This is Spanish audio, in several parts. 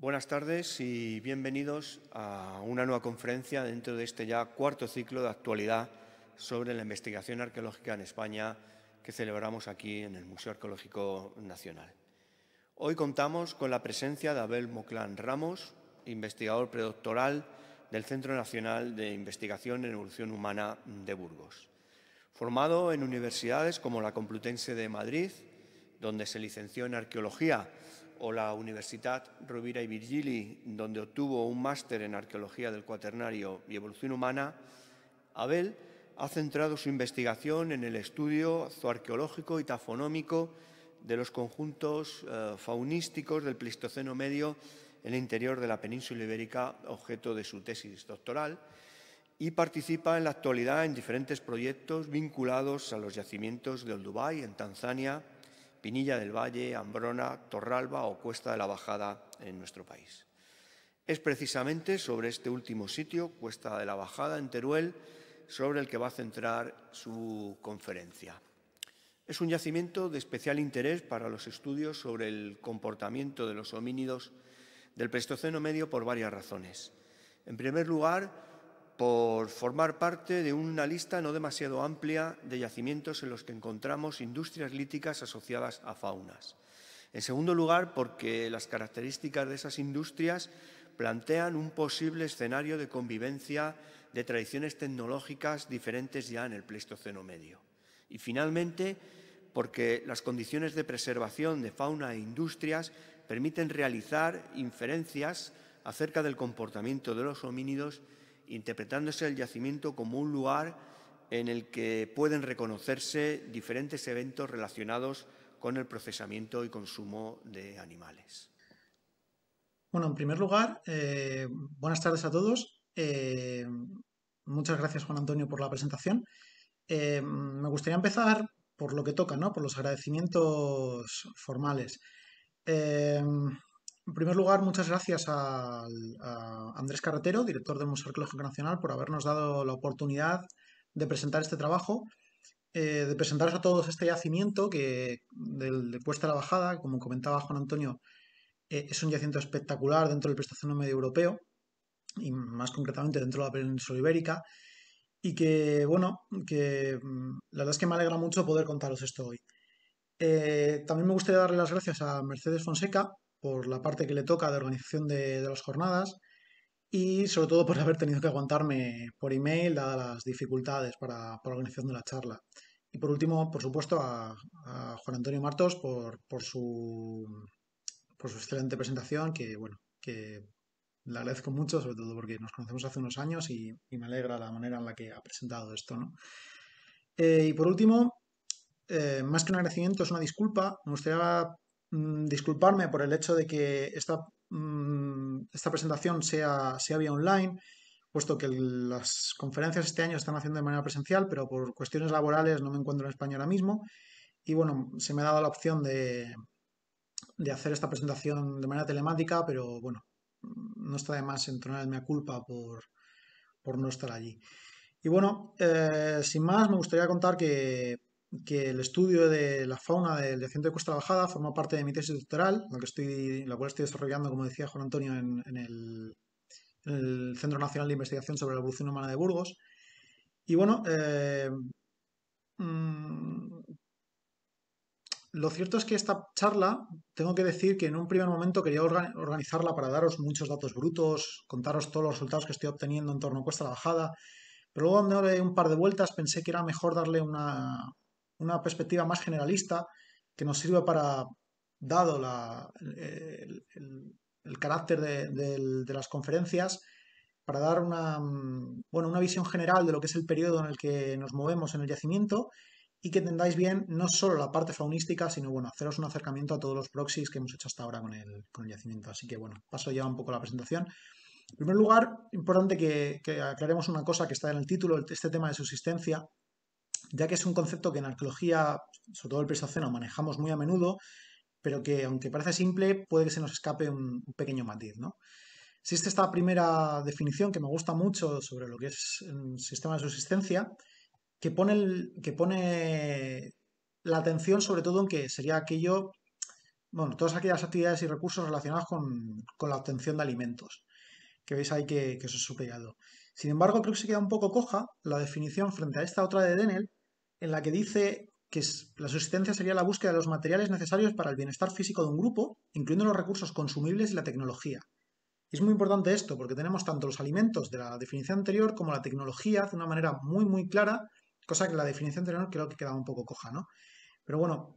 Buenas tardes y bienvenidos a una nueva conferencia dentro de este ya cuarto ciclo de actualidad sobre la investigación arqueológica en España que celebramos aquí en el Museo Arqueológico Nacional. Hoy contamos con la presencia de Abel Moclán Ramos, investigador predoctoral del Centro Nacional de Investigación en Evolución Humana de Burgos. Formado en universidades como la Complutense de Madrid, donde se licenció en Arqueología o la Universitat Rovira y Virgili, donde obtuvo un máster en Arqueología del Cuaternario y Evolución Humana, Abel ha centrado su investigación en el estudio zooarqueológico y tafonómico de los conjuntos eh, faunísticos del Pleistoceno Medio en el interior de la península ibérica, objeto de su tesis doctoral, y participa en la actualidad en diferentes proyectos vinculados a los yacimientos del Olduvai, en Tanzania, Pinilla del Valle, Ambrona, Torralba o Cuesta de la Bajada en nuestro país. Es precisamente sobre este último sitio, Cuesta de la Bajada, en Teruel, sobre el que va a centrar su conferencia. Es un yacimiento de especial interés para los estudios sobre el comportamiento de los homínidos del Pleistoceno medio por varias razones. En primer lugar, por formar parte de una lista no demasiado amplia de yacimientos en los que encontramos industrias líticas asociadas a faunas. En segundo lugar, porque las características de esas industrias plantean un posible escenario de convivencia de tradiciones tecnológicas diferentes ya en el Pleistoceno medio. Y finalmente, porque las condiciones de preservación de fauna e industrias permiten realizar inferencias acerca del comportamiento de los homínidos interpretándose el yacimiento como un lugar en el que pueden reconocerse diferentes eventos relacionados con el procesamiento y consumo de animales. Bueno, en primer lugar, eh, buenas tardes a todos. Eh, muchas gracias, Juan Antonio, por la presentación. Eh, me gustaría empezar por lo que toca, ¿no? Por los agradecimientos formales. En primer lugar, muchas gracias a, Andrés Carretero, director del Museo Arqueológico Nacional, por habernos dado la oportunidad de presentar este trabajo, eh, de presentaros a todos este yacimiento que del, de puesta la Bajada, como comentaba Juan Antonio, eh, es un yacimiento espectacular dentro del Pleistoceno medio europeo y más concretamente dentro de la península ibérica y que, bueno, que mm, la verdad es que me alegra mucho poder contaros esto hoy. Eh, también me gustaría darle las gracias a Mercedes Fonseca, por la parte que le toca de organización de, las jornadas y sobre todo por haber tenido que aguantarme por email dadas las dificultades para, la organización de la charla. Y por último, por supuesto, a, Juan Antonio Martos por, por, su, por su excelente presentación, que bueno, que le agradezco mucho, sobre todo porque nos conocemos hace unos años y, me alegra la manera en la que ha presentado esto. ¿no? Eh, y por último, eh, más que un agradecimiento, es una disculpa. Me gustaría Mm, disculparme por el hecho de que esta, mm, esta presentación sea, vía online, puesto que las conferencias este año se están haciendo de manera presencial, pero por cuestiones laborales no me encuentro en España ahora mismo. Y bueno, se me ha dado la opción de, de hacer esta presentación de manera telemática, pero bueno, no está de más entronarme a culpa por, por no estar allí. Y bueno, eh, sin más, me gustaría contar que que el estudio de la fauna del yacimiento de Cuesta Bajada forma parte de mi tesis doctoral, la, que estoy, la cual estoy desarrollando, como decía Juan Antonio, en, el, Centro Nacional de Investigación sobre la Evolución Humana de Burgos. Y bueno, eh, mm, lo cierto es que esta charla, tengo que decir que en un primer momento quería organizarla para daros muchos datos brutos, contaros todos los resultados que estoy obteniendo en torno a Cuesta la Bajada, pero luego dándole un par de vueltas pensé que era mejor darle una, una perspectiva más generalista que nos sirva para, dado la, el, carácter de, las conferencias, para dar una, mm, bueno, una visión general de lo que es el periodo en el que nos movemos en el yacimiento y que entendáis bien no solo la parte faunística, sino bueno, haceros un acercamiento a todos los proxies que hemos hecho hasta ahora con el, con el yacimiento. Así que bueno, paso ya un poco la presentación. En primer lugar, importante que, que aclaremos una cosa que está en el título, este tema de subsistencia, ya que es un concepto que en arqueología, sobre todo el Pleistoceno, manejamos muy a menudo, pero que aunque parece simple, puede que se nos escape un, pequeño matiz. ¿no? Existe esta primera definición que me gusta mucho sobre lo que es un mm, sistema de subsistencia, que pone, la atención sobre todo en que sería aquello, bueno, todas aquellas actividades y recursos relacionados con, la obtención de alimentos, que veis ahí que, que eso es Sin embargo, creo que se queda un poco coja la definición frente a esta otra de Denel, en la que dice que la subsistencia sería la búsqueda de los materiales necesarios para el bienestar físico de un grupo, incluyendo los recursos consumibles y la tecnología. es muy importante esto, porque tenemos tanto los alimentos de la definición anterior como la tecnología de una manera muy, muy clara, cosa que la definición anterior creo que quedaba un poco coja, ¿no? Pero bueno,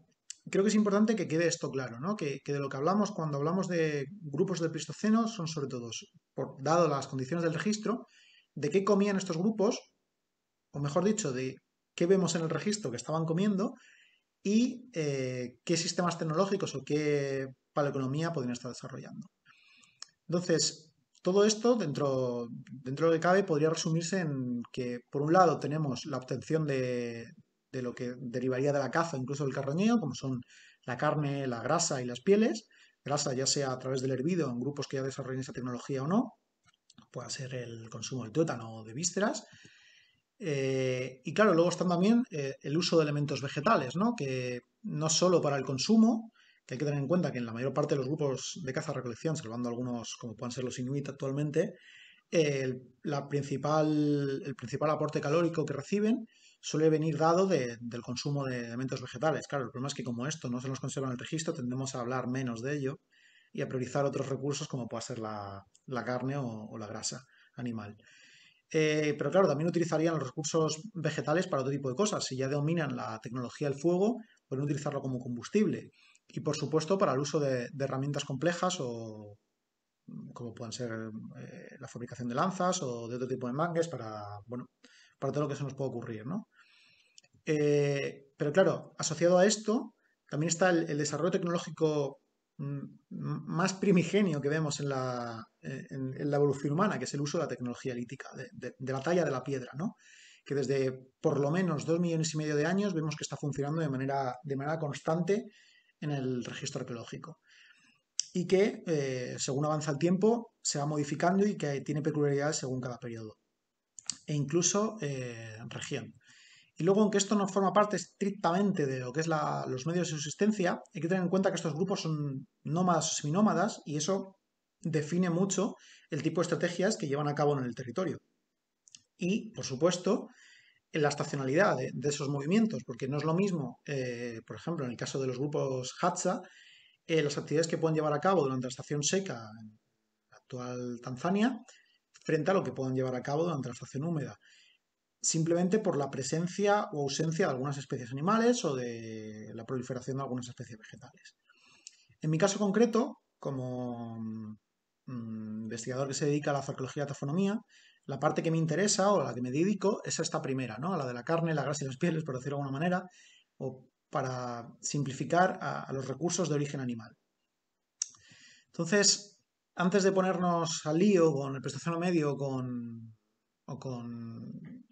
creo que es importante que quede esto claro, ¿no? Que, de lo que hablamos cuando hablamos de grupos del Pleistoceno son sobre todo, por, dado las condiciones del registro, de qué comían estos grupos, o mejor dicho, de qué vemos en el registro que estaban comiendo y eh, qué sistemas tecnológicos o qué economía podrían estar desarrollando. Entonces, todo esto, dentro, dentro de lo que cabe, podría resumirse en que, por un lado, tenemos la obtención de, lo que derivaría de la caza, incluso del carroñeo, como son la carne, la grasa y las pieles. Grasa ya sea a través del hervido en grupos que ya desarrollen esa tecnología o no, Pueda ser el consumo de tuétano o de vísceras. Eh, y claro, luego están también eh, el uso de elementos vegetales, ¿no? Que no solo para el consumo, que hay que tener en cuenta que en la mayor parte de los grupos de caza-recolección, salvando algunos como pueden ser los inuit actualmente, el, principal, el principal aporte calórico que reciben suele venir dado del consumo de elementos vegetales. Claro, el problema es que como esto no se nos conserva en el registro, tendemos a hablar menos de ello y a priorizar otros recursos como pueda ser la, carne o la grasa animal. Eh, pero claro, también utilizarían los recursos vegetales para otro tipo de cosas. Si ya dominan la tecnología del fuego, pueden utilizarlo como combustible. Y por supuesto, para el uso de, herramientas complejas o como puedan ser eh, la fabricación de lanzas o de otro tipo de mangues para, bueno, para todo lo que se nos pueda ocurrir, eh, pero claro, asociado a esto, también está el desarrollo tecnológico más primigenio que vemos en la, en, la, evolución humana, que es el uso de la tecnología lítica, de, la talla de la piedra, ¿no? que desde por lo menos dos millones y medio de años vemos que está funcionando de manera, de manera constante en el registro arqueológico. Y que, eh, según avanza el tiempo, se va modificando y que tiene peculiaridades según cada periodo. E incluso eh, región. Y luego, aunque esto no forma parte estrictamente de lo que es los medios de subsistencia, hay que tener en cuenta que estos grupos son nómadas o seminómadas y eso define mucho el tipo de estrategias que llevan a cabo en el territorio. Y, por supuesto, la estacionalidad de, esos movimientos, porque no es lo mismo, eh, por ejemplo, en el caso de los grupos Hadza eh, las actividades que pueden llevar a cabo durante la estación seca en la actual Tanzania, frente a lo que puedan llevar a cabo durante la estación húmeda simplemente por la presencia o ausencia de algunas especies animales o de la proliferación de algunas especies vegetales. En mi caso concreto, como mm, mm, investigador que se dedica a la zoología y la tafonomía, la parte que me interesa o la que me dedico es esta primera, ¿no? a la de la carne, la grasa y las pieles, por decirlo de alguna manera, o para simplificar a, los recursos de origen animal. Entonces, antes de ponernos al lío con el prestación medio con, o con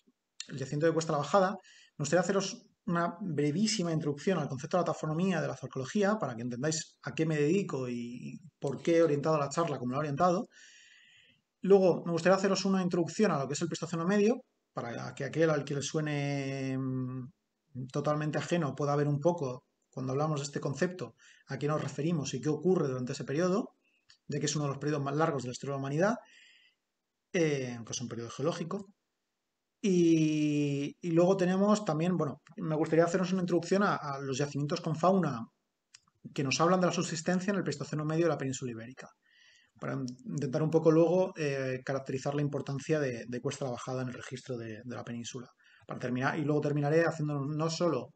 el yacimiento de Cuesta la Bajada, me gustaría haceros una brevísima introducción al concepto de la tafonomía de la zoología para que entendáis a qué me dedico y por qué he orientado la charla como la he orientado. Luego, me gustaría haceros una introducción a lo que es el prestoceno medio, para que aquel al que le suene mm, totalmente ajeno pueda ver un poco, cuando hablamos de este concepto, a qué nos referimos y qué ocurre durante ese periodo, de que es uno de los periodos más largos de la historia de la humanidad, eh, que es un periodo geológico. Y, luego tenemos también, bueno, me gustaría hacernos una introducción a, los yacimientos con fauna que nos hablan de la subsistencia en el Pleistoceno medio de la península ibérica, para intentar un poco luego eh, caracterizar la importancia de, de, Cuesta la Bajada en el registro de, la península. Para terminar, y luego terminaré haciendo no solo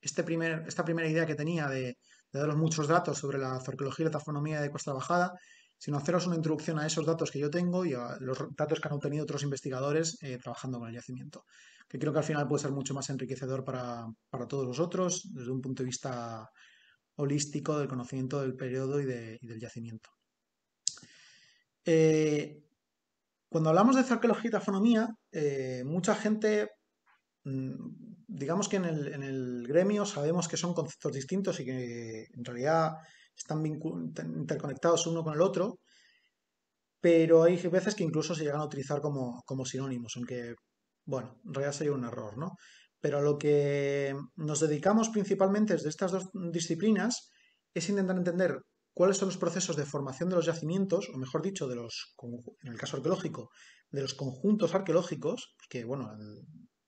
este primer, esta primera idea que tenía de, daros muchos datos sobre la arqueología y la tafonomía de Cuesta la Bajada, sino haceros una introducción a esos datos que yo tengo y a los datos que han obtenido otros investigadores eh, trabajando con el yacimiento, que creo que al final puede ser mucho más enriquecedor para, para todos vosotros desde un punto de vista holístico del conocimiento del periodo y, del yacimiento. Eh, cuando hablamos de arqueología y tafonomía, eh, mucha gente, mm, digamos que en el, en el, gremio sabemos que son conceptos distintos y que en realidad están interconectados uno con el otro, pero hay veces que incluso se llegan a utilizar como, sinónimos, aunque, bueno, en realidad sería un error, ¿no? Pero a lo que nos dedicamos principalmente desde estas dos disciplinas es intentar entender cuáles son los procesos de formación de los yacimientos, o mejor dicho, de los, en el caso arqueológico, de los conjuntos arqueológicos, que, bueno,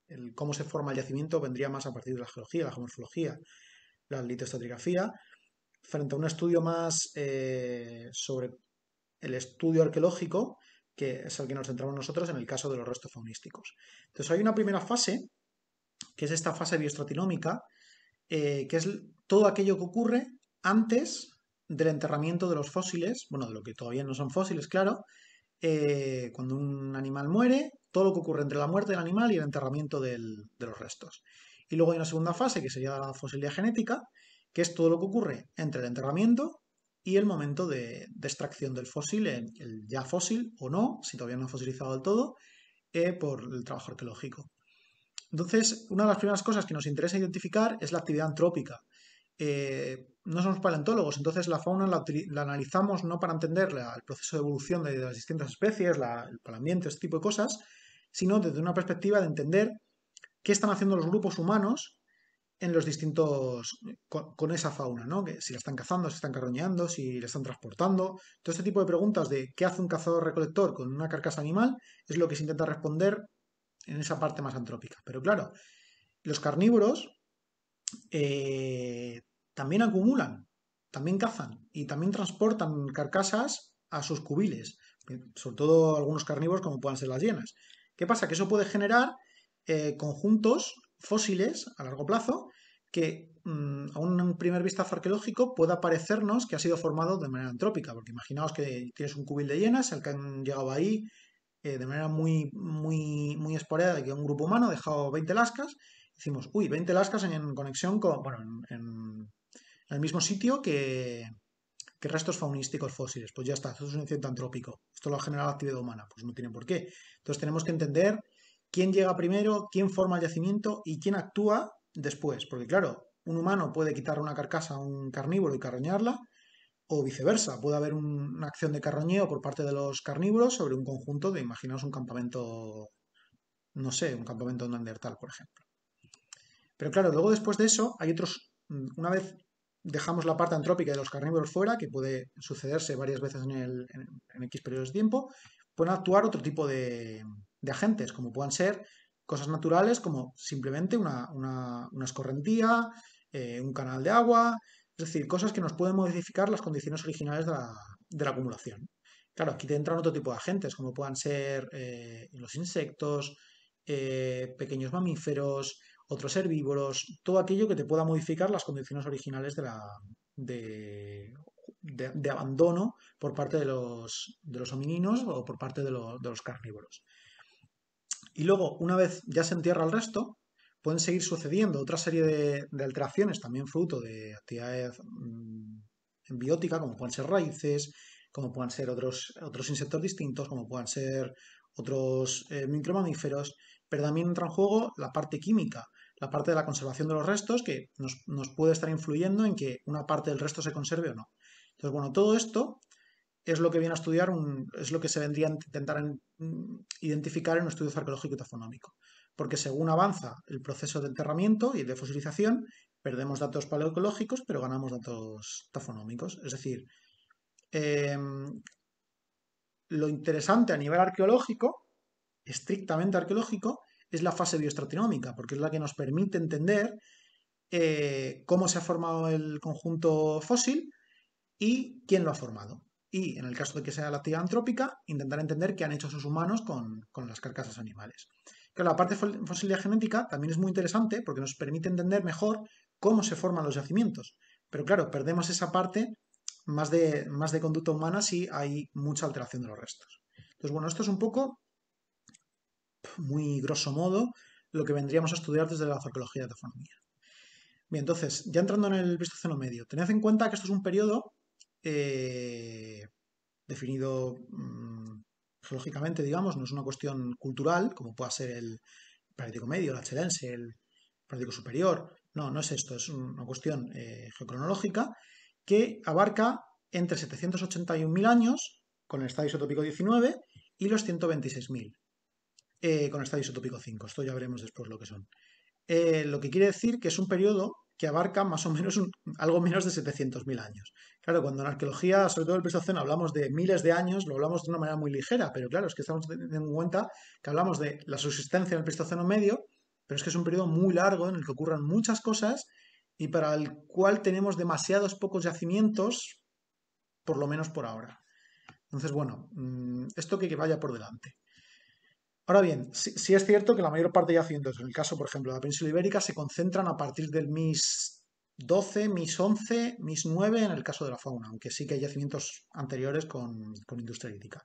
el, cómo se forma el yacimiento vendría más a partir de la geología, la geomorfología, la litoestratigrafía, frente a un estudio más eh, sobre el estudio arqueológico, que es el que nos centramos nosotros en el caso de los restos faunísticos. Entonces hay una primera fase, que es esta fase biostratinómica, eh, que es todo aquello que ocurre antes del enterramiento de los fósiles, bueno, de lo que todavía no son fósiles, claro, eh, cuando un animal muere, todo lo que ocurre entre la muerte del animal y el enterramiento de los restos. Y luego hay una segunda fase, que sería la fosilía genética, que es todo lo que ocurre entre el enterramiento y el momento de, extracción del fósil, el, ya fósil o no, si todavía no ha fosilizado del todo, eh, por el trabajo arqueológico. Entonces, una de las primeras cosas que nos interesa identificar es la actividad antrópica. Eh, no somos paleontólogos, entonces la fauna la, analizamos no para entender el proceso de evolución de, las distintas especies, el palambiente, este tipo de cosas, sino desde una perspectiva de entender qué están haciendo los grupos humanos en los distintos. Con, esa fauna, ¿no? Que si la están cazando, si están carroñando, si la están transportando. Todo este tipo de preguntas de qué hace un cazador-recolector con una carcasa animal es lo que se intenta responder en esa parte más antrópica. Pero claro, los carnívoros eh, también acumulan, también cazan y también transportan carcasas a sus cubiles, sobre todo algunos carnívoros como puedan ser las llenas. ¿Qué pasa? Que eso puede generar eh, conjuntos fósiles a largo plazo que mm, a un primer vistazo arqueológico pueda parecernos que ha sido formado de manera antrópica, porque imaginaos que tienes un cubil de hienas el que han llegado ahí eh, de manera muy, muy, muy esporádica que un grupo humano ha dejado 20 lascas, decimos, uy, 20 lascas en conexión con, bueno, en, el mismo sitio que, que restos faunísticos fósiles. Pues ya está, esto es un incidente antrópico. Esto lo ha generado la actividad humana. Pues no tiene por qué. Entonces tenemos que entender quién llega primero, quién forma el yacimiento y quién actúa después. Porque claro, un humano puede quitar una carcasa a un carnívoro y carroñarla, o viceversa, puede haber una acción de carroñeo por parte de los carnívoros sobre un conjunto de, imaginaos, un campamento, no sé, un campamento neandertal, por ejemplo. Pero claro, luego después de eso hay otros, mm, una vez dejamos la parte antrópica de los carnívoros fuera, que puede sucederse varias veces en, en X periodos de tiempo, pueden actuar otro tipo de, de agentes, como puedan ser cosas naturales como simplemente una, escorrentía, eh, un canal de agua, es decir, cosas que nos pueden modificar las condiciones originales de la, acumulación. Claro, aquí te entran otro tipo de agentes, como puedan ser eh, los insectos, eh, pequeños mamíferos, otros herbívoros, todo aquello que te pueda modificar las condiciones originales de, de, abandono por parte de los, homininos o por parte de los carnívoros. Y luego, una vez ya se entierra el resto, pueden seguir sucediendo otra serie de, alteraciones, también fruto de actividades mmm, biótica, como pueden ser raíces, como pueden ser otros, otros insectos distintos, como puedan ser otros eh, micromamíferos, pero también entra en juego la parte química, la parte de la conservación de los restos, que nos, nos puede estar influyendo en que una parte del resto se conserve o no. Entonces, bueno, todo esto es lo que viene a estudiar, es lo que se vendría a intentar mm, identificar en un estudio arqueológico y tafonómico. Porque según avanza el proceso de enterramiento y de fosilización, perdemos datos paleoecológicos, pero ganamos datos tafonómicos. Es decir, em, lo interesante a nivel arqueológico, estrictamente arqueológico, es la fase biostratinómica, porque es la que nos permite entender eh, cómo se ha formado el conjunto fósil y quién lo ha formado y, en el caso de que sea la actividad antrópica, intentar entender qué han hecho esos humanos con, las carcasas animales. Que la parte fósil genética también es muy interesante porque nos permite entender mejor cómo se forman los yacimientos. Pero claro, perdemos esa parte más de, más de conducta humana si hay mucha alteración de los restos. Entonces, bueno, esto es un poco, muy grosso modo, lo que vendríamos a estudiar desde la arqueología de taxonomía. Bien, entonces, ya entrando en el Pleistoceno medio, tened en cuenta que esto es un periodo eh, definido geológicamente, mm, digamos, no es una cuestión cultural, como pueda ser el práctico medio, el achelense, el práctico superior. No, no es esto, es una cuestión eh, geocronológica que abarca entre 781.000 años con el estadio isotópico 19 y los 126.000 eh, con el estadio isotópico 5. Esto ya veremos después lo que son. lo que quiere decir que es un periodo que abarca más o menos un, algo menos de 700.000 años. Claro, cuando en arqueología, sobre todo el Pleistoceno, hablamos de miles de años, lo hablamos de una manera muy ligera, pero claro, es que estamos teniendo en cuenta que hablamos de la subsistencia en el Pleistoceno medio, pero es que es un periodo muy largo en el que ocurren muchas cosas y para el cual tenemos demasiados pocos yacimientos, por lo menos por ahora. Entonces, bueno, mm, esto que vaya por delante. Ahora bien, sí, es cierto que la mayor parte de yacimientos, en el caso, por ejemplo, de la península ibérica, se concentran a partir del MIS 12, MIS 11, MIS 9 en el caso de la fauna, aunque sí que hay yacimientos anteriores con, industria lítica.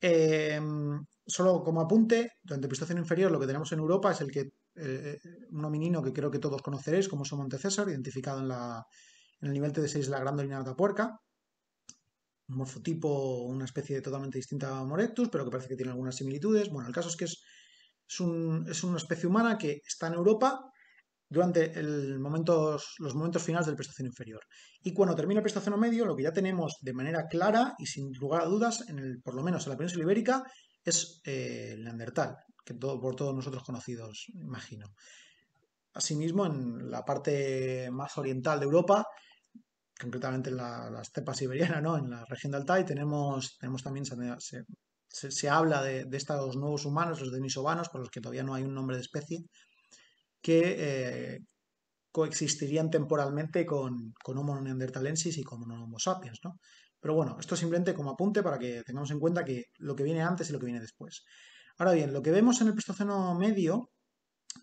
Em, solo como apunte, durante el inferior lo que tenemos en Europa es el que eh, un hominino que creo que todos conoceréis como su un identificado en, la, en el nivel T6 de la de puerca, un morfotipo, una especie totalmente distinta a Morectus, pero que parece que tiene algunas similitudes. Bueno, el caso es que es, una especie humana que está en Europa durante el los momentos finales del prestación inferior. Y cuando termina el prestación medio, lo que ya tenemos de manera clara y sin lugar a dudas, en el, por lo menos en la península ibérica, es eh, el Neandertal, que por todos nosotros conocidos, imagino. Asimismo, en la parte más oriental de Europa concretamente en la, stepa estepa siberiana, ¿no? en la región de Altai, tenemos, tenemos también, se, habla de, estos nuevos humanos, los denisovanos, por los que todavía no hay un nombre de especie, que eh, coexistirían temporalmente con, Homo neanderthalensis y con Homo sapiens. ¿no? Pero bueno, esto simplemente como apunte para que tengamos en cuenta que lo que viene antes y lo que viene después. Ahora bien, lo que vemos en el Pleistoceno medio,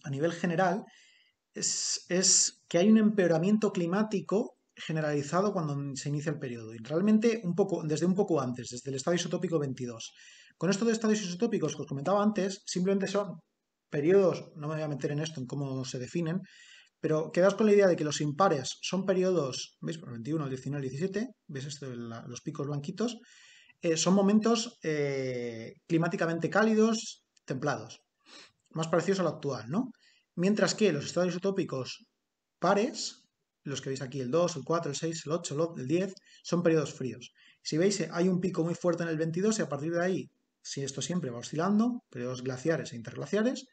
a nivel general, es, es que hay un empeoramiento climático generalizado cuando se inicia el periodo y realmente un poco, desde un poco antes, desde el estado isotópico 22. Con esto de estados isotópicos que os comentaba antes, simplemente son periodos, no me voy a meter en esto, en cómo se definen, pero quedaos con la idea de que los impares son periodos, ¿veis? Por el 21, el 19, el 17, ¿veis esto los picos blanquitos? Eh, son momentos eh, climáticamente cálidos, templados, más parecidos lo actual, ¿no? Mientras que los estados isotópicos pares los que veis aquí, el 2, el 4, el 6, el 8, el 10, son periodos fríos. Si veis, eh, hay un pico muy fuerte en el 22 y a partir de ahí, si esto siempre va oscilando, periodos glaciares e interglaciares,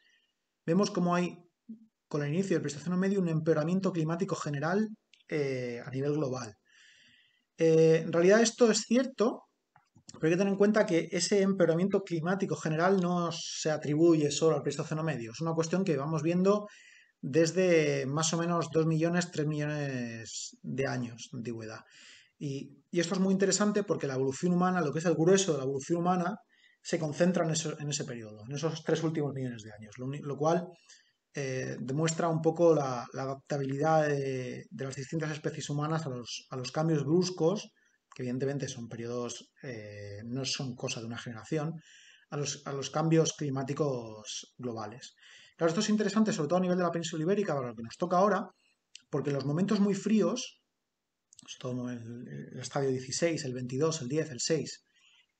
vemos cómo hay, con el inicio del Pleistoceno medio, un empeoramiento climático general eh, a nivel global. Eh, en realidad esto es cierto, pero hay que tener en cuenta que ese empeoramiento climático general no se atribuye solo al Pleistoceno medio, es una cuestión que vamos viendo desde más o menos 2 millones, 3 millones de años de antigüedad. Y, esto es muy interesante porque la evolución humana, lo que es el grueso de la evolución humana, se concentra en, ese periodo, en esos tres últimos millones de años, lo, cual eh, demuestra un poco la, adaptabilidad de, las distintas especies humanas a los, a los, cambios bruscos, que evidentemente son periodos, eh, no son cosa de una generación, a los cambios climáticos globales. Claro, esto es interesante, sobre todo a nivel de la península ibérica, para lo que nos toca ahora, porque en los momentos muy fríos, todo el, estadio 16, el 22, el 10, el 6,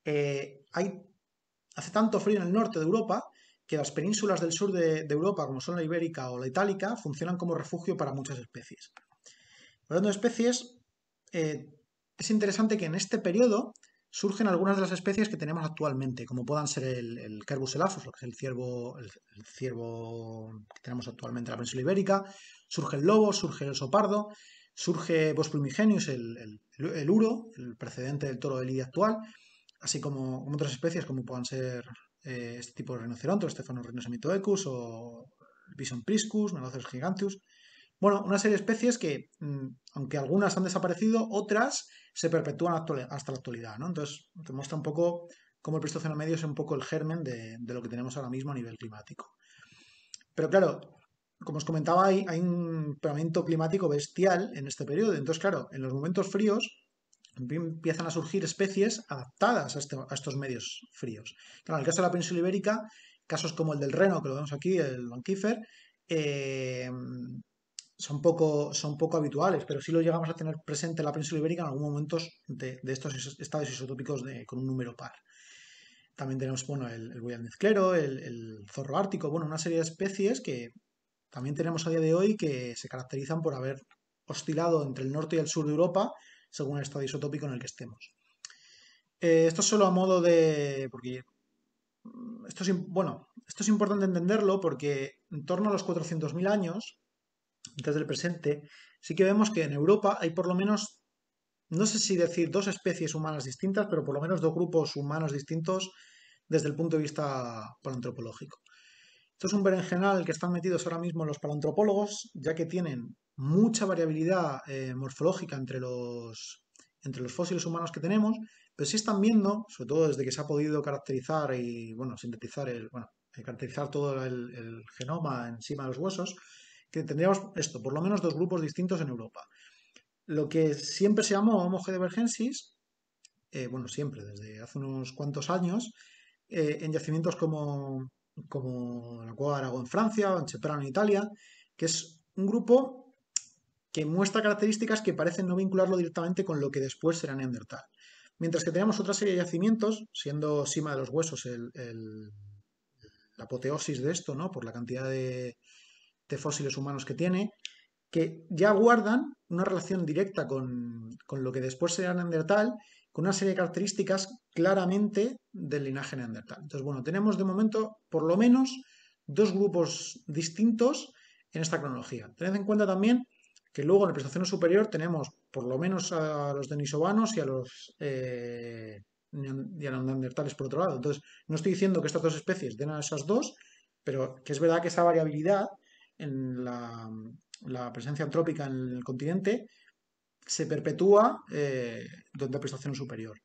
eh, hay, hace tanto frío en el norte de Europa que las penínsulas del sur de, Europa, como son la ibérica o la itálica, funcionan como refugio para muchas especies. Hablando de especies, eh, es interesante que en este periodo surgen algunas de las especies que tenemos actualmente, como puedan ser el, el Kerbus elafus, que es el ciervo, el, ciervo que tenemos actualmente en la península ibérica, surge el lobo, surge el sopardo, surge Bos primigenius, el, el, uro, el precedente del toro de lidia actual, así como, otras especies como puedan ser eh, este tipo de rinoceronte, Stephanos rhinosomitoecus o Bison priscus, Meloceros giganteus, bueno, una serie de especies que, mm, aunque algunas han desaparecido, otras se perpetúan hasta la actualidad, ¿no? Entonces, te muestra un poco cómo el Pleistoceno medio es un poco el germen de, lo que tenemos ahora mismo a nivel climático. Pero claro, como os comentaba, hay, hay un pegamento climático bestial en este periodo. Entonces, claro, en los momentos fríos em, empiezan a surgir especies adaptadas este, a, estos medios fríos. Claro, en el caso de la península ibérica, casos como el del reno, que lo vemos aquí, el banquífer, eh, son poco, son poco habituales, pero sí lo llegamos a tener presente en la península ibérica en algunos momentos de, estos estados isotópicos de, con un número par. También tenemos bueno, el, el mezclero, el, zorro ártico, bueno, una serie de especies que también tenemos a día de hoy que se caracterizan por haber oscilado entre el norte y el sur de Europa según el estado isotópico en el que estemos. Eh, esto solo a modo de. porque esto es, bueno, esto es importante entenderlo porque en torno a los 400.000 años desde el presente, sí que vemos que en Europa hay por lo menos, no sé si decir dos especies humanas distintas, pero por lo menos dos grupos humanos distintos desde el punto de vista paleontropológico. Esto es un berenjenal que están metidos ahora mismo los paleontropólogos, ya que tienen mucha variabilidad eh, morfológica entre los, entre los fósiles humanos que tenemos, pero sí están viendo, sobre todo desde que se ha podido caracterizar y, bueno, sintetizar el, eh, caracterizar todo el genoma encima de los huesos, que tendríamos esto, por lo menos dos grupos distintos en Europa. Lo que siempre se llamó Homo de eh, bueno, siempre, desde hace unos cuantos años, eh, en yacimientos como, como la Cueva de Aragón en Francia o en Cheprano en Italia, que es un grupo que muestra características que parecen no vincularlo directamente con lo que después será Neandertal. Mientras que tenemos otra serie de yacimientos, siendo Sima de los Huesos el, la apoteosis de esto, ¿no? por la cantidad de, fósiles humanos que tiene, que ya guardan una relación directa con, lo que después será Neandertal, con una serie de características claramente del linaje Neandertal. Entonces, bueno, tenemos de momento por lo menos dos grupos distintos en esta cronología. Tened en cuenta también que luego en el prestación superior tenemos por lo menos a los denisovanos y a los, eh, y a neandertales por otro lado. Entonces, no estoy diciendo que estas dos especies den a esas dos, pero que es verdad que esa variabilidad en la, presencia antrópica en el continente se perpetúa eh, donde prestación superior.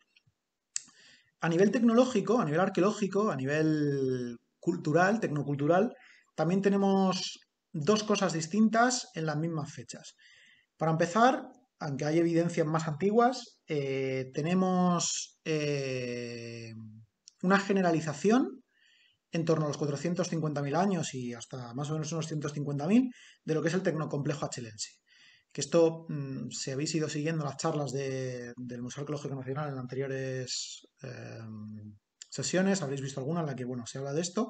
A nivel tecnológico, a nivel arqueológico, a nivel cultural, tecnocultural, también tenemos dos cosas distintas en las mismas fechas. Para empezar, aunque hay evidencias más antiguas, eh, tenemos eh, una generalización en torno a los 450.000 años y hasta más o menos unos 150.000 de lo que es el tecnocomplejo achelense. Que esto, mm, si habéis ido siguiendo las charlas del Museo Arqueológico Nacional en anteriores em, sesiones, habréis visto alguna en la que bueno, se habla de esto,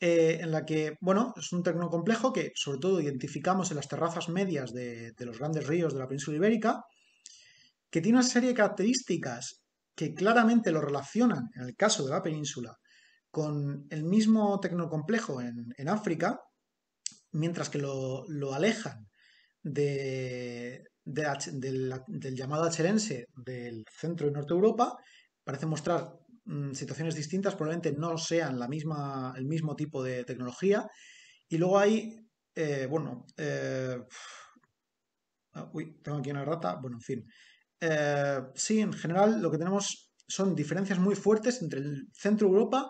eh, en la que bueno, es un tecnocomplejo que sobre todo identificamos en las terrazas medias de los grandes ríos de la península ibérica, que tiene una serie de características que claramente lo relacionan, en el caso de la península, con el mismo tecnocomplejo en, África, mientras que lo, alejan del, llamado acherense e del centro y norte de Europa, parece mostrar mm, situaciones distintas, probablemente no sean la misma, el mismo tipo de tecnología. Y luego hay, eh, bueno, eh, tengo aquí una rata, bueno, en fin. Eh, sí, en general lo que tenemos son diferencias muy fuertes entre el centro de Europa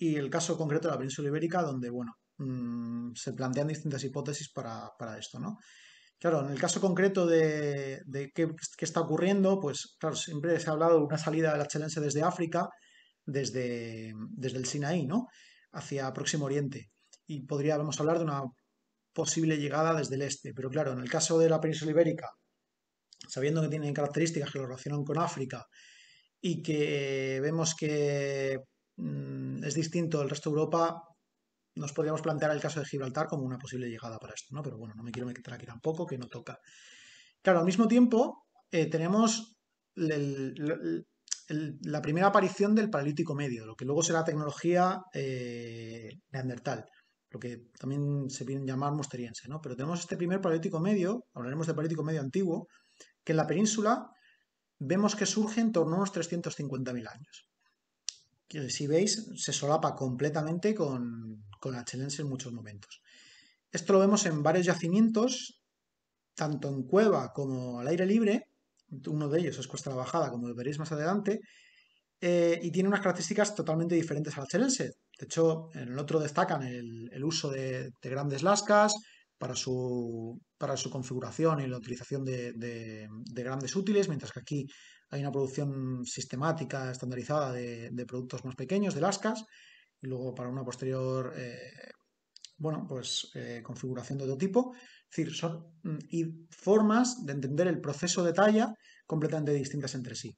y el caso concreto de la península ibérica, donde, bueno, mm, se plantean distintas hipótesis para, esto, ¿no? Claro, en el caso concreto de, qué, está ocurriendo, pues claro, siempre se ha hablado de una salida de la excelencia desde África, desde, desde el Sinaí, ¿no? Hacia Próximo Oriente. Y podríamos hablar de una posible llegada desde el este. Pero claro, en el caso de la península ibérica, sabiendo que tienen características que lo relacionan con África y que vemos que mm, es distinto el resto de Europa. Nos podríamos plantear el caso de Gibraltar como una posible llegada para esto, ¿no? Pero bueno, no me quiero meter aquí tampoco, que no toca. Claro, al mismo tiempo eh, tenemos la primera aparición del paralítico medio, lo que luego será tecnología eh, neandertal, lo que también se viene a llamar musteriense, ¿no? Pero tenemos este primer paralítico medio, hablaremos de paralítico medio antiguo, que en la península vemos que surge en torno a unos 350.000 años si veis, se solapa completamente con, con la chelense en muchos momentos. Esto lo vemos en varios yacimientos, tanto en cueva como al aire libre. Uno de ellos es Cuesta la Bajada, como veréis más adelante, eh, y tiene unas características totalmente diferentes a la De hecho, en el otro destacan el, uso de, grandes lascas para su, para su configuración y la utilización de, grandes útiles, mientras que aquí hay una producción sistemática, estandarizada de, productos más pequeños, de lascas, y luego para una posterior eh, bueno, pues, eh, configuración de otro tipo. Es decir, son mm, y formas de entender el proceso de talla completamente distintas entre sí.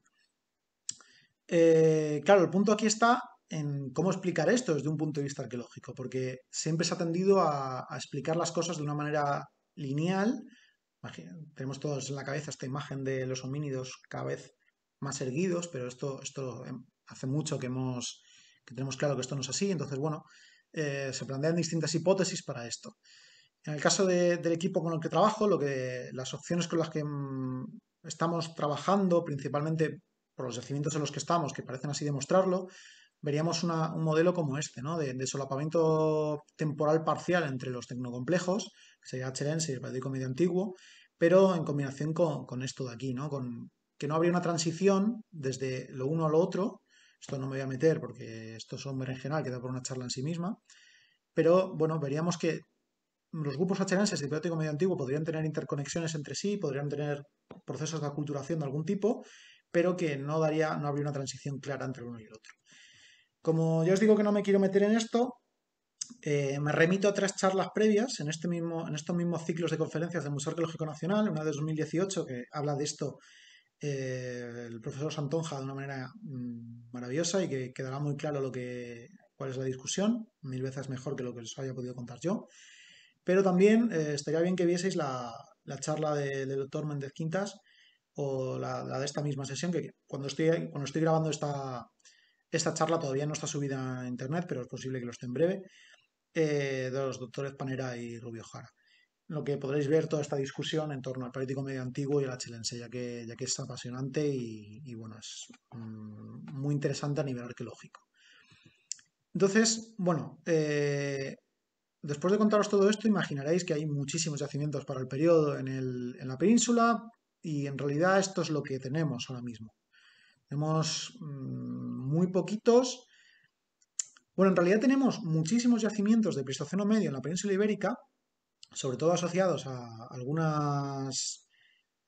Eh, claro, el punto aquí está en cómo explicar esto desde un punto de vista arqueológico, porque siempre se ha tendido a, explicar las cosas de una manera lineal. tenemos todos en la cabeza esta imagen de los homínidos cada vez más erguidos, pero esto, em, hace mucho que, hemos, que tenemos claro que esto no es así, entonces bueno, eh, se plantean distintas hipótesis para esto. En el caso del equipo con el que trabajo, lo que, las opciones con las que mm, estamos trabajando, principalmente por los yacimientos en los que estamos, que parecen así demostrarlo, veríamos un modelo como este, ¿no? de, solapamiento temporal parcial entre los tecnocomplejos, que sería HLNS y el periódico medio antiguo, pero en combinación con, con esto de aquí, ¿no? con, que no habría una transición desde lo uno a lo otro. Esto no me voy a meter porque esto es un berenjenal que da por una charla en sí misma. Pero bueno, veríamos que los grupos HNS de periódico medio antiguo podrían tener interconexiones entre sí, podrían tener procesos de aculturación de algún tipo, pero que no, daría, no habría una transición clara entre uno y el otro. Como ya os digo que no me quiero meter en esto, eh, me remito a tres charlas previas en, este mismo, en estos mismos ciclos de conferencias del Museo Arqueológico Nacional, una de 2018 que habla de esto eh, el profesor Santonja de una manera mm, maravillosa y que quedará muy claro lo que, cuál es la discusión, mil veces mejor que lo que os haya podido contar yo. Pero también eh, estaría bien que vieseis la, charla del doctor Méndez Quintas o la, de esta misma sesión, que cuando estoy, cuando estoy grabando esta, esta charla todavía no está subida a internet, pero es posible que lo esté en breve, eh, de los doctores Panera y Rubio Jara lo que podréis ver toda esta discusión en torno al político medio antiguo y la chilense, ya que, ya que es apasionante y, bueno, es mm, muy interesante a nivel arqueológico. Entonces, bueno, eh, después de contaros todo esto, imaginaréis que hay muchísimos yacimientos para el periodo en, la península y en realidad esto es lo que tenemos ahora mismo. Tenemos mm, muy poquitos. Bueno, en realidad tenemos muchísimos yacimientos de Pleistoceno medio en la península ibérica, sobre todo asociados a algunas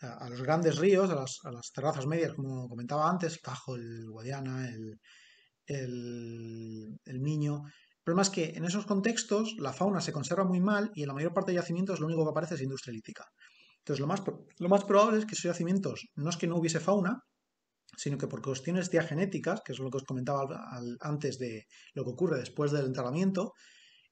a, los grandes ríos, a las, a las, terrazas medias, como comentaba antes, el el Guadiana, el, el, Niño. El problema es que en esos contextos la fauna se conserva muy mal y en la mayor parte de yacimientos lo único que aparece es industria lítica. Entonces, lo más, lo más probable es que esos yacimientos no es que no hubiese fauna, sino que por cuestiones diagenéticas, que es lo que os comentaba antes de lo que ocurre después del enterramiento,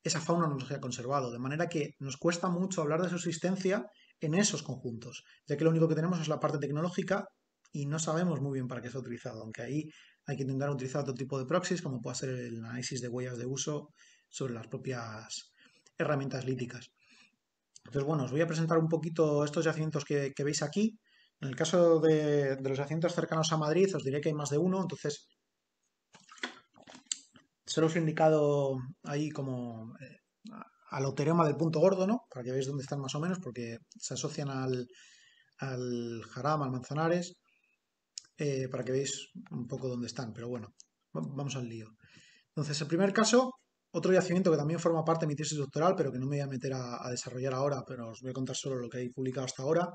esa fauna no se ha conservado, de manera que nos cuesta mucho hablar de su existencia en esos conjuntos, ya que lo único que tenemos es la parte tecnológica y no sabemos muy bien para qué se ha utilizado, aunque ahí hay que intentar utilizar otro tipo de proxies, como puede ser el análisis de huellas de uso sobre las propias herramientas líticas. Entonces, bueno, os voy a presentar un poquito estos yacimientos que, veis aquí. En el caso de, de los yacimientos cercanos a Madrid, os diré que hay más de uno, entonces solo os he indicado ahí como eh, al teorema del punto gordo, ¿no? Para que veáis dónde están más o menos, porque se asocian al, al al Manzanares, eh, para que veáis un poco dónde están. Pero bueno, vamos al lío. Entonces, el primer caso, otro yacimiento que también forma parte de mi tesis doctoral, pero que no me voy a meter a, desarrollar ahora, pero os voy a contar solo lo que he publicado hasta ahora,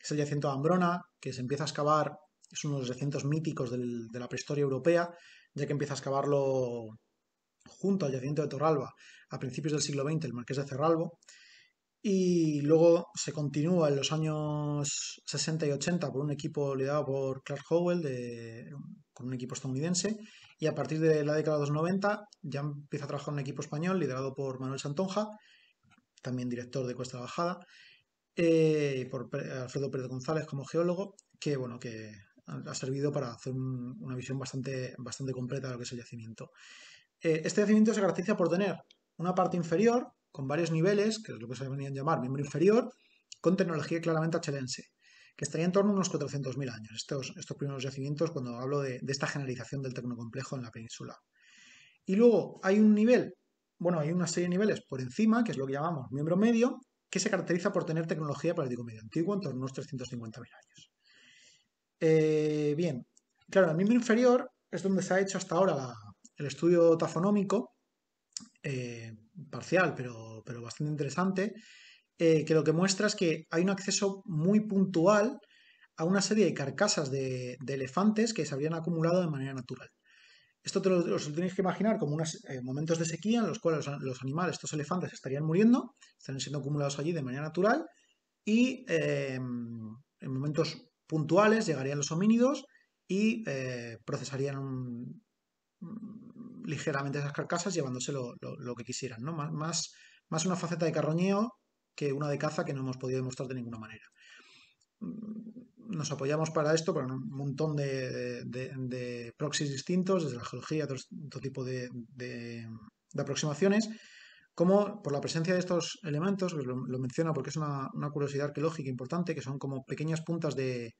es el yacimiento de Ambrona, que se empieza a excavar, es uno de los yacimientos míticos de la prehistoria europea, ya que empieza a excavarlo junto al yacimiento de Torralba a principios del siglo XX, el marqués de Cerralbo, y luego se continúa en los años 60 y 80 por un equipo liderado por Clark Howell, con un equipo estadounidense, y a partir de la década de los 90 ya empieza a trabajar un equipo español liderado por Manuel Santonja, también director de Cuesta Bajada, y eh, por Alfredo Pérez González como geólogo, que que ha servido para hacer una visión bastante, bastante completa de lo que es el yacimiento. Eh, este yacimiento se caracteriza por tener una parte inferior con varios niveles, que es lo que se venían a llamar miembro inferior, con tecnología claramente achelense, que estaría en torno a unos 400.000 años, estos, primeros yacimientos cuando hablo de, esta generalización del tecnocomplejo en la península. Y luego hay un nivel, bueno, hay una serie de niveles por encima, que es lo que llamamos miembro medio, que se caracteriza por tener tecnología para medio antiguo en torno a unos 350.000 años. Eh, bien, claro, el miembro inferior es donde se ha hecho hasta ahora la, el estudio tafonómico, eh, parcial, pero, bastante interesante, eh, que lo que muestra es que hay un acceso muy puntual a una serie de carcasas de, elefantes que se habrían acumulado de manera natural. Esto te lo, tienes tenéis que imaginar como unos eh, momentos de sequía en los cuales los, los, animales, estos elefantes, estarían muriendo, estarían siendo acumulados allí de manera natural y en momentos puntuales llegarían los homínidos y procesarían un, ligeramente esas carcasas llevándose lo, que quisieran, ¿no? Más, más, una faceta de carroñeo que una de caza que no hemos podido demostrar de ninguna manera. Mm, nos apoyamos para esto con un montón de, de, proxies distintos, desde la geología, otro, otro tipo de, aproximaciones, como por la presencia de estos elementos, pues lo, lo menciono porque es una, curiosidad arqueológica importante, que son como pequeñas puntas de,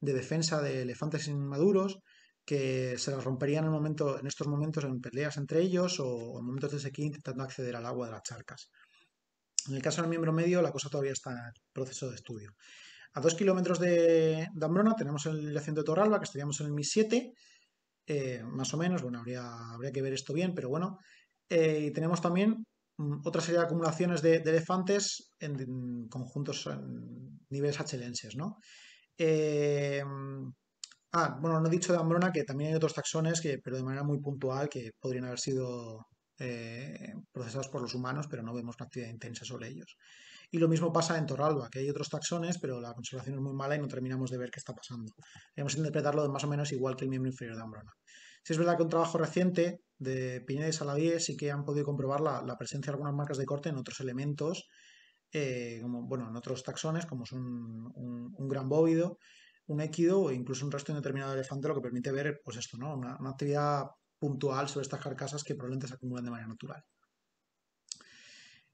de defensa de elefantes inmaduros, que se las romperían en, estos momentos en peleas entre ellos o en momentos de sequía intentando acceder al agua de las charcas. En el caso del miembro medio, la cosa todavía está en proceso de estudio. A dos kilómetros de, Dambrona tenemos el yacimiento de Torralba, que estaríamos en el Mi-7, eh, más o menos, bueno, habría, que ver esto bien, pero bueno. Eh, y tenemos también mm, otra serie de acumulaciones de, elefantes en, conjuntos en niveles hachelenses, ¿no? Eh, Ah, bueno, no he dicho de Ambrona que también hay otros taxones, que, pero de manera muy puntual, que podrían haber sido eh, procesados por los humanos, pero no vemos una actividad intensa sobre ellos. Y lo mismo pasa en Torralba, que hay otros taxones, pero la conservación es muy mala y no terminamos de ver qué está pasando. Debemos interpretarlo más o menos igual que el miembro inferior de Ambrona. Si es verdad que un trabajo reciente de Pineda y Saladíes sí que han podido comprobar la, presencia de algunas marcas de corte en otros elementos, eh, como, bueno, en otros taxones, como es un gran bóvido, un equido o incluso un resto indeterminado de elefante, lo que permite ver, pues esto, ¿no? Una, actividad puntual sobre estas carcasas que probablemente se acumulan de manera natural.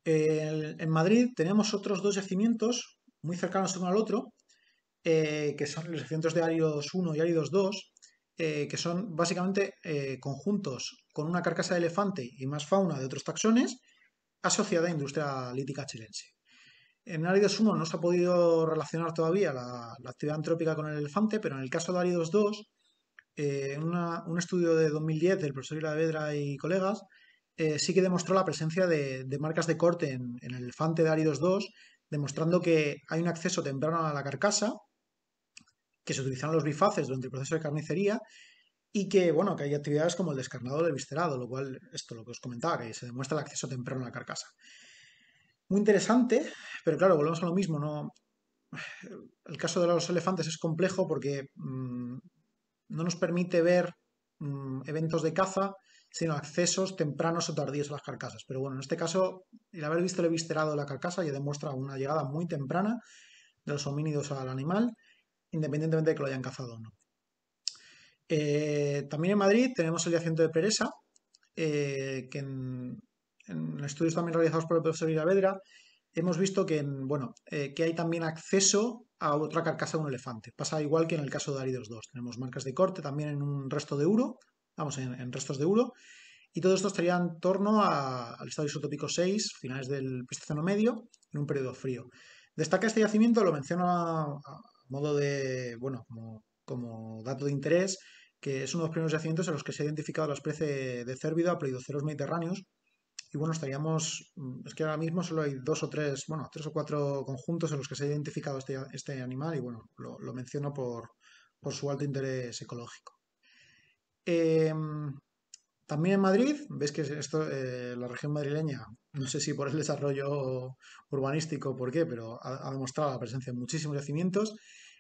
en Madrid tenemos otros dos yacimientos muy cercanos uno al otro, eh, que son los yacimientos de Áridos 1 y Áridos 2, eh, que son básicamente eh, conjuntos con una carcasa de elefante y más fauna de otros taxones asociada a industria lítica chilense. En Áridos 1 no se ha podido relacionar todavía la, actividad antrópica con el elefante, pero en el caso de Áridos 2, eh, un estudio de 2010 del profesor Ilavedra y colegas eh, sí que demostró la presencia de, marcas de corte en, el elefante de Áridos 2, demostrando que hay un acceso temprano a la carcasa, que se utilizan los bifaces durante el proceso de carnicería y que, bueno, que hay actividades como el descarnado o el viscerado, lo cual, esto lo que os comentaba, que se demuestra el acceso temprano a la carcasa. Muy interesante, pero claro, volvemos a lo mismo, ¿no? El caso de los elefantes es complejo porque mm, no nos permite ver mm, eventos de caza, sino accesos tempranos o tardíos a las carcasas. Pero bueno, en este caso, el haber visto el eviscerado de la carcasa ya demuestra una llegada muy temprana de los homínidos al animal, independientemente de que lo hayan cazado o no. Eh, también en Madrid tenemos el yacimiento de Peresa, eh, que en, estudios también realizados por el profesor Iravedra, hemos visto que, mm, bueno, eh, que hay también acceso a otra carcasa de un elefante. Pasa igual que en el caso de Aridos 2. Tenemos marcas de corte también en un resto de euro, vamos, en, restos de uro. y todo esto estaría en torno al estado isotópico 6, finales del Pleistoceno medio, en un periodo frío. Destaca este yacimiento, lo menciono a, modo de, bueno, como, dato de interés, que es uno de los primeros yacimientos en los que se ha identificado la especie de cérvido a pleidoceros mediterráneos, y bueno, estaríamos, mm, es que ahora mismo solo hay dos o tres, bueno, tres o cuatro conjuntos en los que se ha identificado este, este animal y bueno, lo, menciono por, su alto interés ecológico. Em, también en Madrid, veis que eh, la región madrileña, no sé si por el desarrollo urbanístico o por qué, pero ha, ha, demostrado la presencia de muchísimos yacimientos.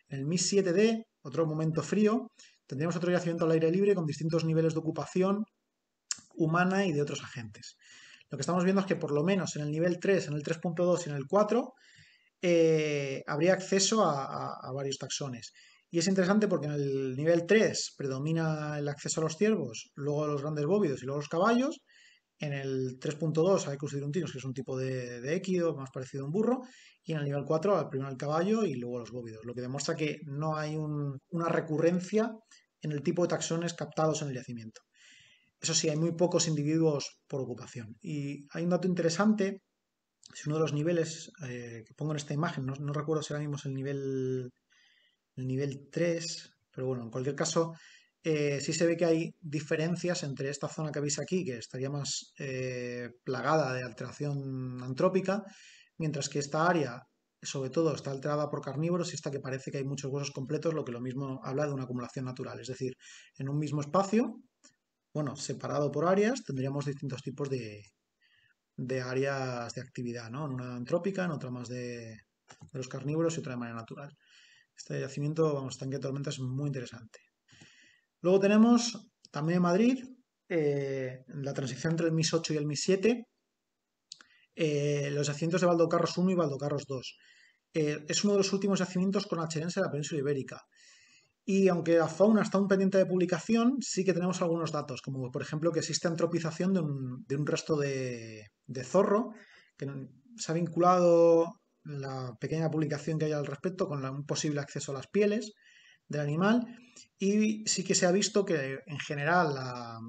En el MIS 7D, otro momento frío, tendríamos otro yacimiento al aire libre con distintos niveles de ocupación humana y de otros agentes. Lo que estamos viendo es que por lo menos en el nivel 3, en el 3.2 y en el 4 eh, habría acceso a, varios taxones. Y es interesante porque en el nivel 3 predomina el acceso a los ciervos, luego a los grandes bóvidos y luego a los caballos. En el 3.2 hay tiros, que es un tipo de, equido más parecido a un burro. Y en el nivel 4 al primero el caballo y luego a los bóvidos. Lo que demuestra que no hay una recurrencia en el tipo de taxones captados en el yacimiento. Eso sí, hay muy pocos individuos por ocupación. Y hay un dato interesante, es uno de los niveles eh, que pongo en esta imagen, no, recuerdo si ahora mismo es el nivel, el nivel 3, pero bueno, en cualquier caso, eh, sí se ve que hay diferencias entre esta zona que veis aquí, que estaría más eh, plagada de alteración antrópica, mientras que esta área, sobre todo, está alterada por carnívoros y esta que parece que hay muchos huesos completos, lo que lo mismo habla de una acumulación natural. Es decir, en un mismo espacio bueno, separado por áreas, tendríamos distintos tipos de, áreas de actividad, ¿no? En una antrópica, en otra más de, los carnívoros y otra de manera natural. Este yacimiento, vamos, tanque de tormenta es muy interesante. Luego tenemos también en Madrid eh, la transición entre el MIS 8 y el MIS 7, eh, los yacimientos de Valdocarros 1 y Valdocarros 2. Eh, es uno de los últimos yacimientos con la Cherense de la península ibérica. Y aunque fauna está un pendiente de publicación, sí que tenemos algunos datos, como por ejemplo que existe antropización de un, resto de, zorro, que se ha vinculado la pequeña publicación que hay al respecto con un posible acceso a las pieles, del animal y sí que se ha visto que en general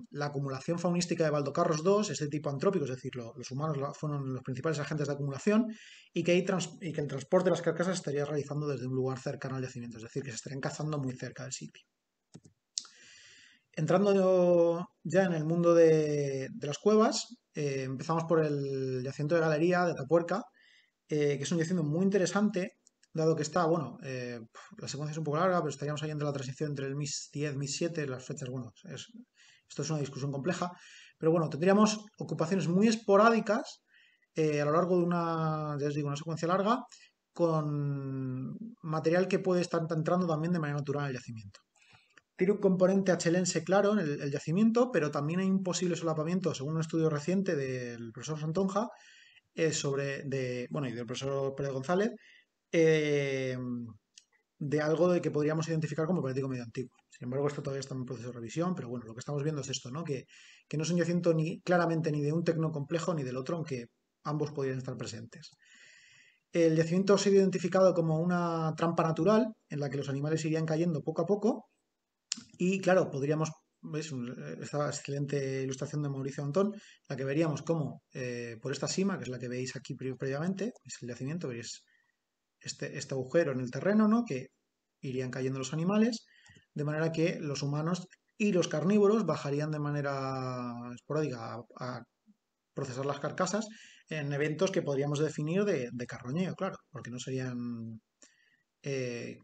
la, acumulación faunística de valdocarros II es de tipo antrópico, es decir, los humanos fueron los principales agentes de acumulación y que, el transporte de las carcasas estaría realizando desde un lugar cercano al yacimiento, es decir, que se estarían cazando muy cerca del sitio. Entrando ya en el mundo de, las cuevas, eh, empezamos por el yacimiento de galería de Atapuerca, eh, que es un yacimiento muy interesante dado que está, bueno, eh, la secuencia es un poco larga, pero estaríamos ahí entre la transición entre el MIS 10, MIS 7, las fechas, bueno, esto es una discusión compleja, pero bueno, tendríamos ocupaciones muy esporádicas eh, a lo largo de una, ya os digo, una secuencia larga, con material que puede estar entrando también de manera natural el yacimiento. Tiene un componente HLense claro en el, yacimiento, pero también hay un posible solapamiento, según un estudio reciente del profesor Santonja, eh, sobre, de, bueno, y del profesor Pérez González, eh, de algo de que podríamos identificar como práctico medio antiguo. Sin embargo, esto todavía está en proceso de revisión, pero bueno, lo que estamos viendo es esto, ¿no? Que, que no es un yacimiento ni, claramente ni de un tecno complejo ni del otro, aunque ambos podrían estar presentes. El yacimiento ha sido identificado como una trampa natural en la que los animales irían cayendo poco a poco y claro, podríamos, eh, esta excelente ilustración de Mauricio Antón, la que veríamos como eh, por esta cima, que es la que veis aquí previamente, es el yacimiento, veréis este, este agujero en el terreno, ¿no? Que irían cayendo los animales, de manera que los humanos y los carnívoros bajarían de manera esporádica a, procesar las carcasas en eventos que podríamos definir de, de carroñeo, claro, porque no serían eh,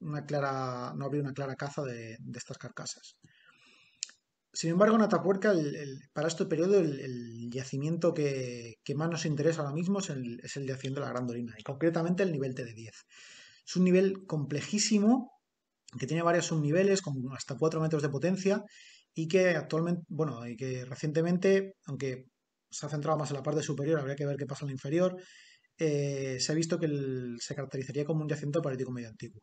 una clara, no habría una clara caza de estas carcasas. Sin embargo, en Atapuerca, para este periodo, el, yacimiento que, más nos interesa ahora mismo es el, es yacimiento de la Grandolina, y concretamente el nivel TD10. Es un nivel complejísimo, que tiene varios subniveles, con hasta 4 metros de potencia, y que actualmente, bueno, y que recientemente, aunque se ha centrado más en la parte superior, habría que ver qué pasa en la inferior, eh, se ha visto que se caracterizaría como un yacimiento parítico medio antiguo.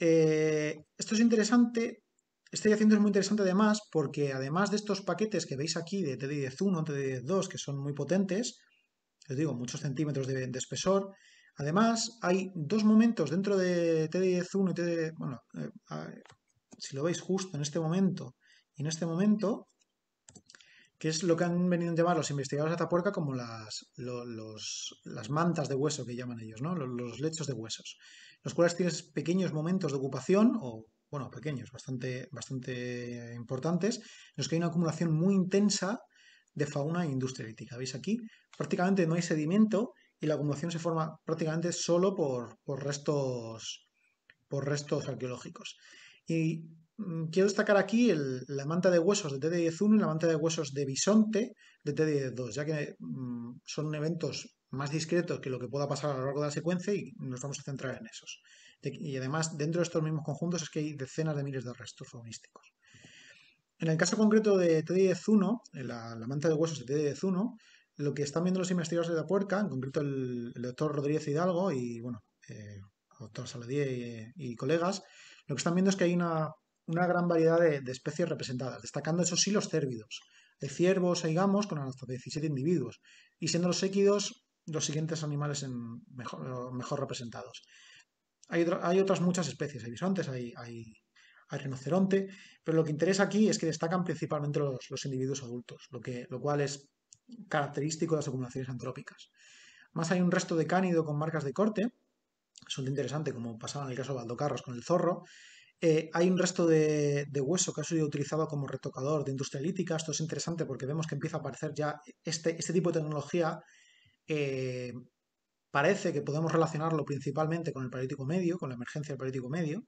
Eh, esto es interesante este haciendo es muy interesante además porque además de estos paquetes que veis aquí de TD10.1, td 2 que son muy potentes, os digo, muchos centímetros de, espesor, además hay dos momentos dentro de t 101 e y TD... E, bueno, eh, si lo veis justo en este momento y en este momento, que es lo que han venido a llamar los investigadores de Atapuerca como las, las mantas de hueso que llaman ellos, ¿no? Los, los, lechos de huesos, los cuales tienes pequeños momentos de ocupación o bueno, pequeños, bastante, bastante importantes, en los que hay una acumulación muy intensa de fauna e industrialítica. ¿Veis aquí? Prácticamente no hay sedimento y la acumulación se forma prácticamente solo por, restos, por restos arqueológicos. Y mm, quiero destacar aquí la manta de huesos de td 1 y la manta de huesos de bisonte de TD2, ya que mm, son eventos más discretos que lo que pueda pasar a lo largo de la secuencia y nos vamos a centrar en esos y además, dentro de estos mismos conjuntos es que hay decenas de miles de restos faunísticos. En el caso concreto de TD1, la, manta de huesos de TD1, lo que están viendo los investigadores de la puerca, en concreto el, doctor Rodríguez Hidalgo y, bueno, eh, doctor Saladier y, colegas, lo que están viendo es que hay una, gran variedad de, especies representadas, destacando esos sí los cérvidos, de ciervos e higamos con hasta 17 individuos, y siendo los équidos los siguientes animales mejor representados hay, otras muchas especies, hay bisontes, hay, rinoceronte, pero lo que interesa aquí es que destacan principalmente los, individuos adultos, lo, que, lo cual es característico de las acumulaciones antrópicas. Más hay un resto de cánido con marcas de corte, son interesante como pasaba en el caso de carros con el zorro. Eh, hay un resto de, hueso que ha sido utilizado como retocador de industria lítica. Esto es interesante porque vemos que empieza a aparecer ya este, este tipo de tecnología eh, Parece que podemos relacionarlo principalmente con el paralítico medio, con la emergencia del paralítico medio.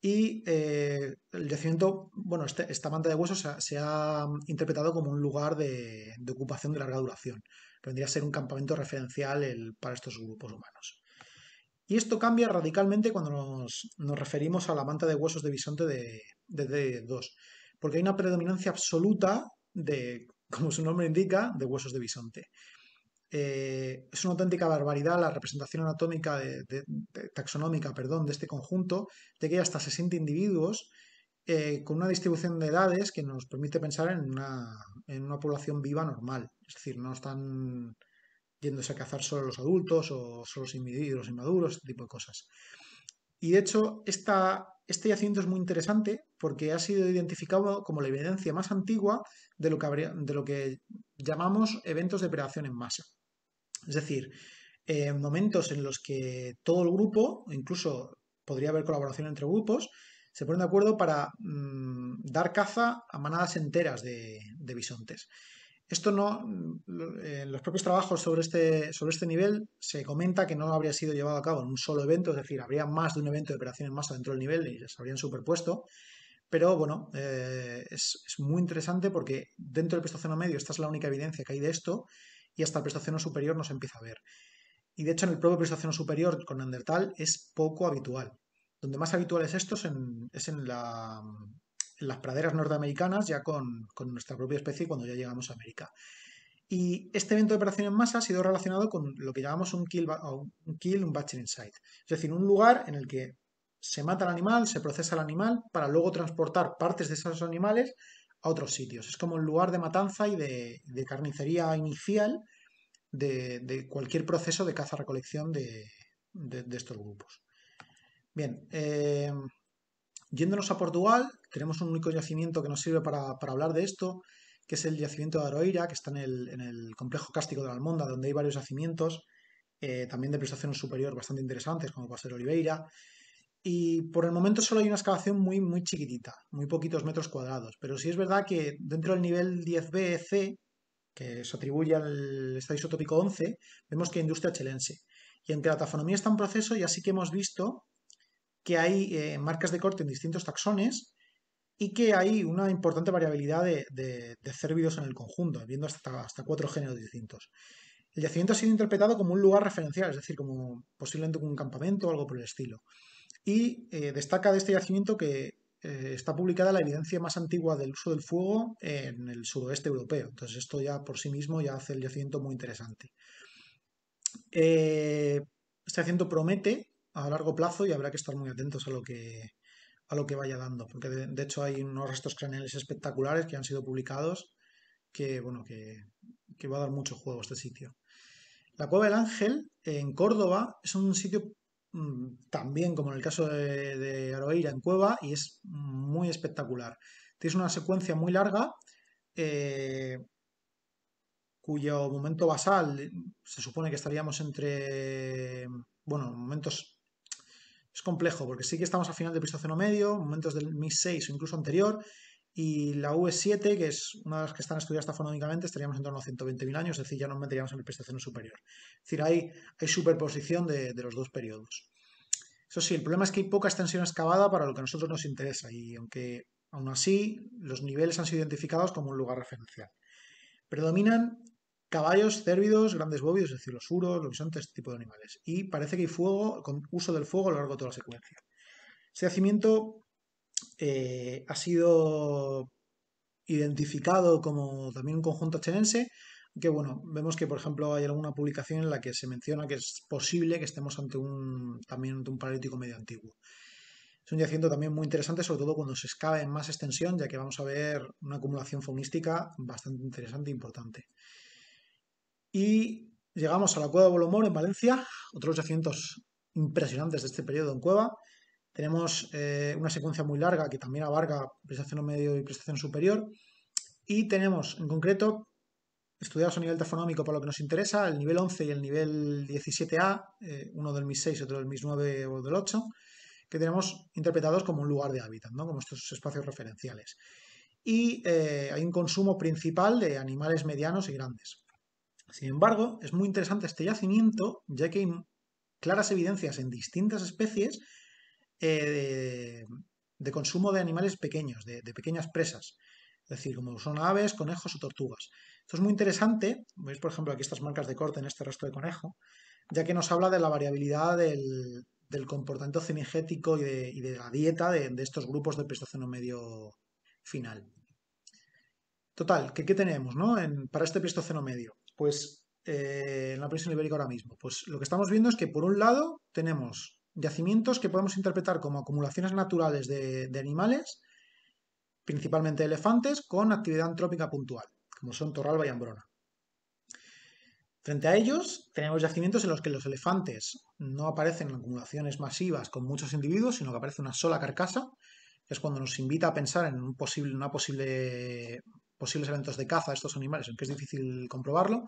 Y eh, el yacimiento, bueno, este, esta manta de huesos se ha, interpretado como un lugar de, ocupación de larga duración, que vendría a ser un campamento referencial para estos grupos humanos. Y esto cambia radicalmente cuando nos, referimos a la manta de huesos de bisonte de, de D2, porque hay una predominancia absoluta de, como su nombre indica, de huesos de bisonte. Eh, es una auténtica barbaridad la representación anatómica taxonómica perdón, de este conjunto, de que hay hasta 60 individuos eh, con una distribución de edades que nos permite pensar en una, población viva normal. Es decir, no están yéndose a cazar solo los adultos o solo los individuos inmaduros, este tipo de cosas. Y de hecho, este yacimiento es muy interesante porque ha sido identificado como la evidencia más antigua de lo que, de lo que llamamos eventos de predación en masa. Es decir, en eh, momentos en los que todo el grupo, incluso podría haber colaboración entre grupos, se ponen de acuerdo para mm, dar caza a manadas enteras de, bisontes. Esto no, mm, en eh, los propios trabajos sobre este, sobre este nivel se comenta que no habría sido llevado a cabo en un solo evento, es decir, habría más de un evento de operación en masa dentro del nivel y se habrían superpuesto. Pero bueno, eh, es, muy interesante porque dentro del Pleistoceno medio esta es la única evidencia que hay de esto y hasta el prestación superior nos empieza a ver. Y de hecho en el propio prestación superior con Neandertal es poco habitual. Donde más habitual es esto es en, las praderas norteamericanas, ya con, nuestra propia especie cuando ya llegamos a América. Y este evento de operación en masa ha sido relacionado con lo que llamamos un kill, un, kill, un batching inside. Es decir, un lugar en el que se mata el animal, se procesa el animal, para luego transportar partes de esos animales otros sitios. Es como el lugar de matanza y de, carnicería inicial de, cualquier proceso de caza-recolección de, estos grupos. Bien, eh, yéndonos a Portugal, tenemos un único yacimiento que nos sirve para, hablar de esto, que es el yacimiento de Aroeira, que está en el, complejo cástico de la Almonda, donde hay varios yacimientos, eh, también de prestación superior bastante interesantes, como puede ser Oliveira, y por el momento solo hay una excavación muy, muy chiquitita, muy poquitos metros cuadrados, pero sí es verdad que dentro del nivel 10 c que se atribuye al estado isotópico 11, vemos que hay industria chelense. Y aunque la tafonomía está en proceso y así que hemos visto que hay eh, marcas de corte en distintos taxones y que hay una importante variabilidad de, de, en el conjunto, viendo hasta, hasta cuatro géneros distintos. El yacimiento ha sido interpretado como un lugar referencial, es decir, como posiblemente un campamento o algo por el estilo. Y eh, destaca de este yacimiento que eh, está publicada la evidencia más antigua del uso del fuego en el suroeste europeo. Entonces esto ya por sí mismo ya hace el yacimiento muy interesante. Eh, este yacimiento promete a largo plazo y habrá que estar muy atentos a lo que, a lo que vaya dando, porque de, hecho hay unos restos craneales espectaculares que han sido publicados que, bueno, que, que va a dar mucho juego a este sitio. La Cueva del Ángel en Córdoba es un sitio Mm, también como en el caso de, de en Cueva y es muy espectacular. Tienes una secuencia muy larga eh, cuyo momento basal eh, se supone que estaríamos entre, bueno, momentos... Es complejo porque sí que estamos al final del Pistoceno medio, momentos del MIS 6 o incluso anterior, y la V7, que es una de las que están estudiadas tafonómicamente, estaríamos en torno a 120.000 años, es decir, ya nos meteríamos en el prestación superior. Es decir, hay, superposición de, los dos periodos. Eso sí, el problema es que hay poca extensión excavada para lo que a nosotros nos interesa y aunque aún así los niveles han sido identificados como un lugar referencial. Predominan caballos, cérvidos, grandes bóvidos, es decir, los uros, los bisontes, este tipo de animales. Y parece que hay fuego, con uso del fuego a lo largo de toda la secuencia. Este yacimiento eh, ha sido identificado como también un conjunto chenense, que bueno, vemos que por ejemplo hay alguna publicación en la que se menciona que es posible que estemos ante un también ante un paralítico medio antiguo. Es un yacimiento también muy interesante, sobre todo cuando se excava en más extensión, ya que vamos a ver una acumulación faunística bastante interesante e importante. Y llegamos a la cueva de Bolomor en Valencia, otros yacimientos impresionantes de este periodo en cueva, tenemos eh, una secuencia muy larga que también abarca prestación medio y prestación superior. Y tenemos en concreto estudiados a nivel tafonómico para lo que nos interesa, el nivel 11 y el nivel 17A, eh, uno del MIS6, otro del MIS9 o del 8, que tenemos interpretados como un lugar de hábitat, como estos espacios referenciales. Y eh, hay un consumo principal de animales medianos y grandes. Sin embargo, es muy interesante este yacimiento, ya que hay claras evidencias en distintas especies eh, de, consumo de animales pequeños, de, pequeñas presas. Es decir, como son aves, conejos o tortugas. Esto es muy interesante. Veis, por ejemplo, aquí estas marcas de corte en este resto de conejo, ya que nos habla de la variabilidad del, comportamiento cinegético y de, la dieta de, estos grupos del Pleistoceno medio final. Total, ¿qué, tenemos ¿no? para este Pleistoceno medio? Pues eh, en la prisión ibérica ahora mismo. Pues lo que estamos viendo es que por un lado tenemos Yacimientos que podemos interpretar como acumulaciones naturales de, animales, principalmente elefantes, con actividad antrópica puntual, como son Torralba y hambrona. Frente a ellos, tenemos yacimientos en los que los elefantes no aparecen en acumulaciones masivas con muchos individuos, sino que aparece una sola carcasa, que es cuando nos invita a pensar en un posible, una posible, posibles eventos de caza de estos animales, aunque es difícil comprobarlo,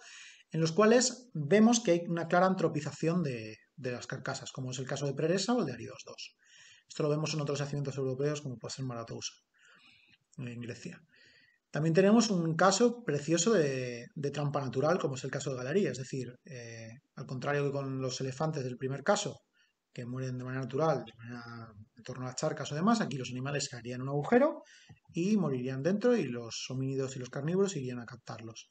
en los cuales vemos que hay una clara antropización de, de las carcasas, como es el caso de Preresa o de Arios 2. Esto lo vemos en otros yacimientos europeos, como puede ser Maratousa, en Grecia. También tenemos un caso precioso de, trampa natural, como es el caso de Galería, es decir, eh, al contrario que con los elefantes del primer caso, que mueren de manera natural, de manera, en torno a las charcas o demás, aquí los animales caerían en un agujero y morirían dentro y los homínidos y los carnívoros irían a captarlos.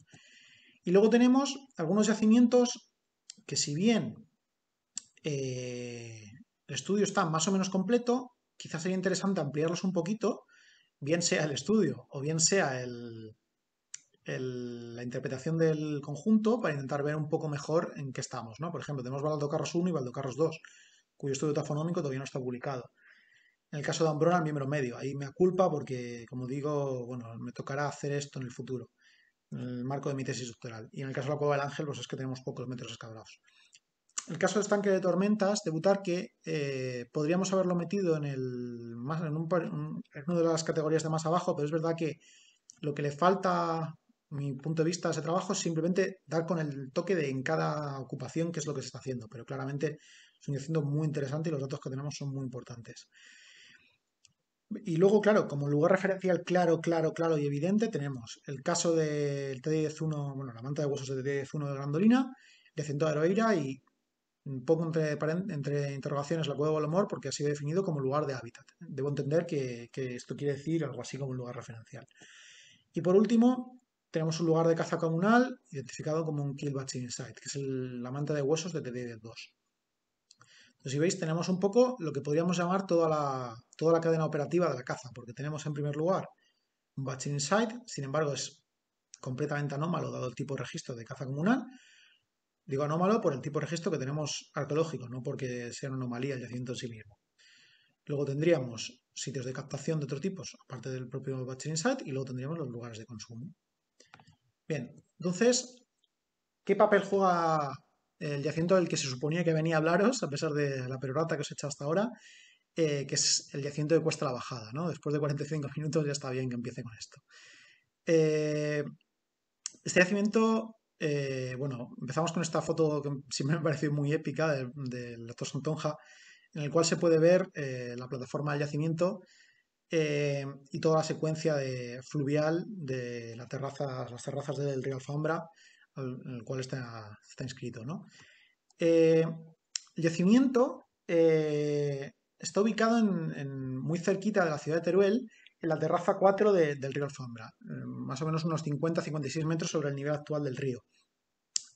Y luego tenemos algunos yacimientos que si bien el eh, estudio está más o menos completo, quizás sería interesante ampliarlos un poquito, bien sea el estudio o bien sea el, la interpretación del conjunto para intentar ver un poco mejor en qué estamos. ¿no? Por ejemplo, tenemos Carros 1 y Carros 2, cuyo estudio tafonómico todavía no está publicado. En el caso de Ambrona, el miembro medio. Ahí me aculpa porque, como digo, bueno, me tocará hacer esto en el futuro, en el marco de mi tesis doctoral. Y en el caso de la Cueva del Ángel, pues es que tenemos pocos metros escabrados el caso del estanque de tormentas debutar que eh, podríamos haberlo metido en, el, una de las categorías de más abajo, pero es verdad que lo que le falta, mi punto de vista, a ese trabajo es simplemente dar con el toque de en cada ocupación, qué es lo que se está haciendo. Pero claramente es un haciendo muy interesante y los datos que tenemos son muy importantes. Y luego, claro, como lugar referencial claro, claro, claro y evidente, tenemos el caso del T1, bueno, la manta de huesos de T1 de Grandolina, de Centro de Aroeira y Pongo entre, entre interrogaciones la cueva el amor porque ha sido definido como lugar de hábitat. Debo entender que, esto quiere decir algo así como un lugar referencial. Y por último, tenemos un lugar de caza comunal identificado como un kill batching inside que es la manta de huesos de tdd 2 Entonces, si veis, tenemos un poco lo que podríamos llamar toda la, toda la cadena operativa de la caza, porque tenemos en primer lugar un Batching inside sin embargo es completamente anómalo dado el tipo de registro de caza comunal, Digo anómalo por el tipo de registro que tenemos arqueológico, no porque sea una anomalía el yacimiento en sí mismo. Luego tendríamos sitios de captación de otros tipos, aparte del propio Batch Insight, y luego tendríamos los lugares de consumo. Bien, entonces, ¿qué papel juega el yacimiento del que se suponía que venía a hablaros, a pesar de la perorata que os he hecho hasta ahora, eh, que es el yacimiento de Cuesta la Bajada, ¿no? Después de 45 minutos ya está bien que empiece con esto. Eh, este yacimiento eh, bueno, empezamos con esta foto que siempre me ha parecido muy épica del de actor Santonja, en el cual se puede ver eh, la plataforma del yacimiento eh, y toda la secuencia fluvial de las terrazas del río Alfombra, en el cual está, inscrito. ¿no? el yacimiento está ubicado en muy cerquita de la ciudad de Teruel, la terraza 4 del río Alfombra, eh, más o menos unos 50-56 metros sobre el nivel actual del río.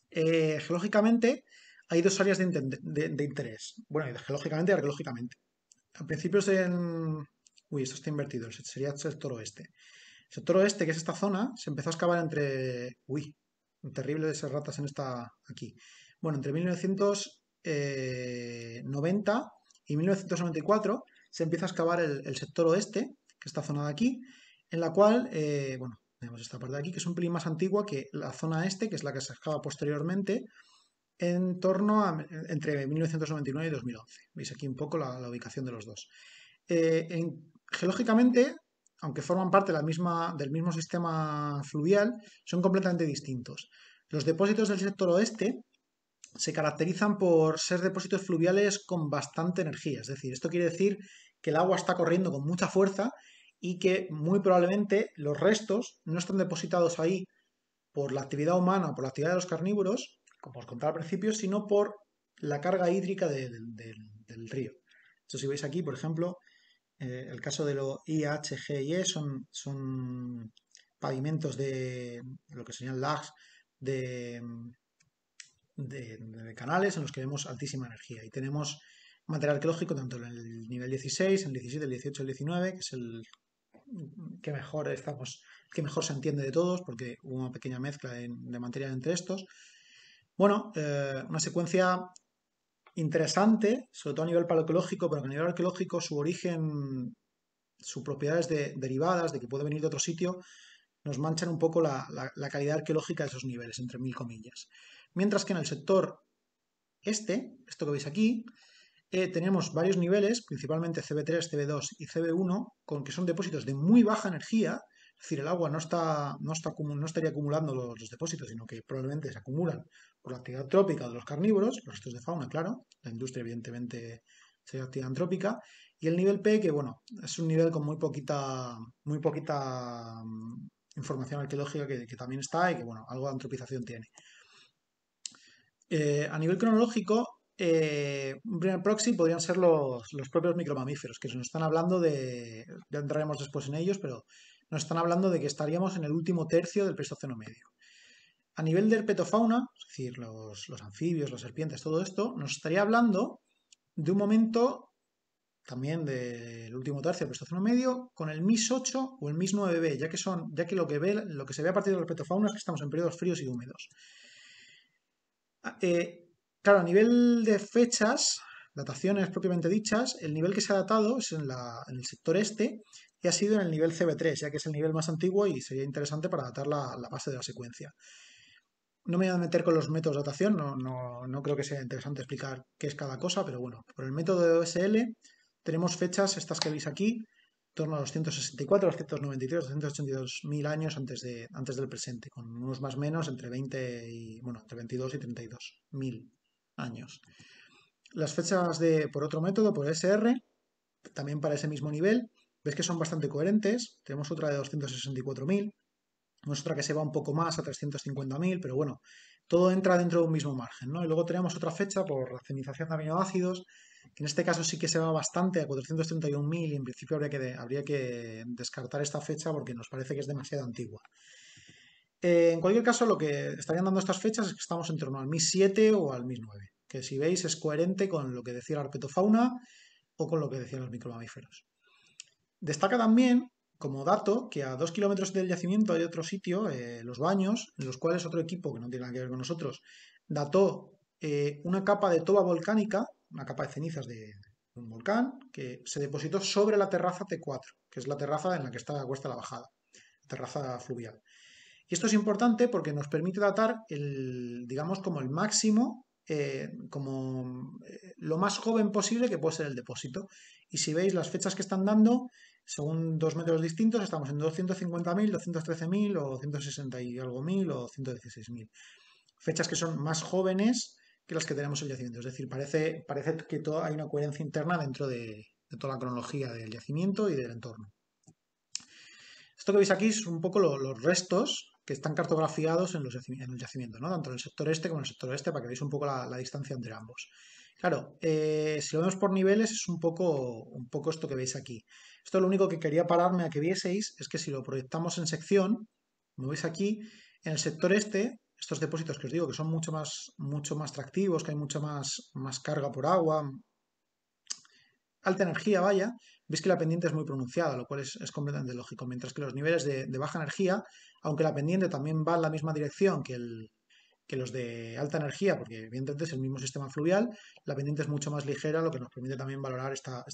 Eh, geológicamente hay dos áreas de, interés. Bueno, geológicamente y arqueológicamente. A principios en... Uy, esto está invertido, sería el sector oeste. El sector oeste, que es esta zona, se empezó a excavar entre... Uy, terrible de esas ratas en esta... aquí. Bueno, entre 1990 eh, y 1994 se empieza a excavar el, el sector oeste, que esta zona de aquí, en la cual, eh, bueno, tenemos esta parte de aquí, que es un pelín más antigua que la zona este, que es la que se excava posteriormente, en torno a entre 1999 y 2011. Veis aquí un poco la, ubicación de los dos. Eh, geológicamente, aunque forman parte del mismo sistema fluvial, son completamente distintos. Los depósitos del sector oeste se caracterizan por ser depósitos fluviales con bastante energía, es decir, esto quiere decir que el agua está corriendo con mucha fuerza y que muy probablemente los restos no están depositados ahí por la actividad humana o por la actividad de los carnívoros, como os contaba al principio, sino por la carga hídrica del río. Esto si veis aquí, por ejemplo, eh, el caso de los IHG e son, son pavimentos de lo que serían lags de, de, canales en los que vemos altísima energía. Y tenemos material arqueológico tanto en el nivel 16, en el 17, el 18, el 19, que es el que mejor estamos, que mejor se entiende de todos, porque hubo una pequeña mezcla de material entre estos. Bueno, eh, una secuencia interesante, sobre todo a nivel paleoqueológico, pero a nivel arqueológico su origen, sus propiedades derivadas, de que puede venir de otro sitio, nos manchan un poco la calidad arqueológica de esos niveles, entre mil comillas. Mientras que en el sector este, esto que veis aquí, eh, tenemos varios niveles, principalmente CB3, CB2 y CB1, con que son depósitos de muy baja energía, es decir, el agua no, está, no, está, no estaría acumulando los, depósitos, sino que probablemente se acumulan por la actividad trópica de los carnívoros, los restos de fauna, claro, la industria evidentemente sería actividad antrópica, y el nivel P, que bueno, es un nivel con muy poquita, muy poquita mm, información arqueológica que, también está y que bueno, algo de antropización tiene. Eh, a nivel cronológico, eh, un primer proxy podrían ser los, propios micromamíferos, que nos están hablando de, ya entraremos después en ellos, pero nos están hablando de que estaríamos en el último tercio del prestoceno medio. A nivel del herpetofauna, es decir, los, anfibios, las serpientes, todo esto, nos estaría hablando de un momento también del último tercio del prestoceno medio con el MIS 8 o el MIS 9b, ya que, son, ya que, lo, que ve, lo que se ve a partir del herpetofauna es que estamos en periodos fríos y húmedos. Ah, eh, Claro, a nivel de fechas, dataciones propiamente dichas, el nivel que se ha datado es en, el sector este y ha sido en el nivel CB3, ya que es el nivel más antiguo y sería interesante para datar la, base de la secuencia. No me voy a meter con los métodos de datación, no, no, creo que sea interesante explicar qué es cada cosa, pero bueno, por el método de OSL tenemos fechas, estas que veis aquí, en torno a los 164, 293, 282 mil años antes, de, antes del presente, con unos más menos entre 20 y, bueno, entre 22 y 32 mil años. Las fechas de, por otro método, por SR, también para ese mismo nivel, ves que son bastante coherentes. Tenemos otra de 264.000, otra que se va un poco más a 350.000, pero bueno, todo entra dentro de un mismo margen. Y luego tenemos otra fecha por racemización de aminoácidos, que en este caso sí que se va bastante a 431.000 y en principio habría que, habría que descartar esta fecha porque nos parece que es demasiado antigua. Eh, en cualquier caso, lo que estarían dando estas fechas es que estamos en torno al MIS 7 o al MIS 9, que si veis es coherente con lo que decía la arquetofauna o con lo que decían los micromamíferos. Destaca también como dato que a dos kilómetros del yacimiento hay otro sitio, eh, los baños, en los cuales otro equipo que no tiene nada que ver con nosotros dató eh, una capa de toba volcánica, una capa de cenizas de un volcán, que se depositó sobre la terraza T4, que es la terraza en la que está la cuesta la bajada, terraza fluvial. Y esto es importante porque nos permite datar el, digamos, como el máximo, eh, como eh, lo más joven posible que puede ser el depósito. Y si veis las fechas que están dando, según dos métodos distintos, estamos en 250.000, 213.000 o 160 y algo mil o 116.000. Fechas que son más jóvenes que las que tenemos el yacimiento. Es decir, parece, parece que hay una coherencia interna dentro de, toda la cronología del yacimiento y del entorno. Esto que veis aquí son un poco los restos que están cartografiados en, los en el yacimiento, ¿no? tanto en el sector este como en el sector este para que veáis un poco la, distancia entre ambos. Claro, eh, si lo vemos por niveles es un poco, un poco esto que veis aquí. Esto lo único que quería pararme a que vieseis es que si lo proyectamos en sección, como veis aquí, en el sector este, estos depósitos que os digo que son mucho más, mucho más tractivos, que hay mucha más, más carga por agua, alta energía, vaya, veis que la pendiente es muy pronunciada, lo cual es, completamente lógico, mientras que los niveles de, baja energía, aunque la pendiente también va en la misma dirección que, el, los de alta energía, porque evidentemente es el mismo sistema fluvial, la pendiente es mucho más ligera, lo que nos permite también valorar esta,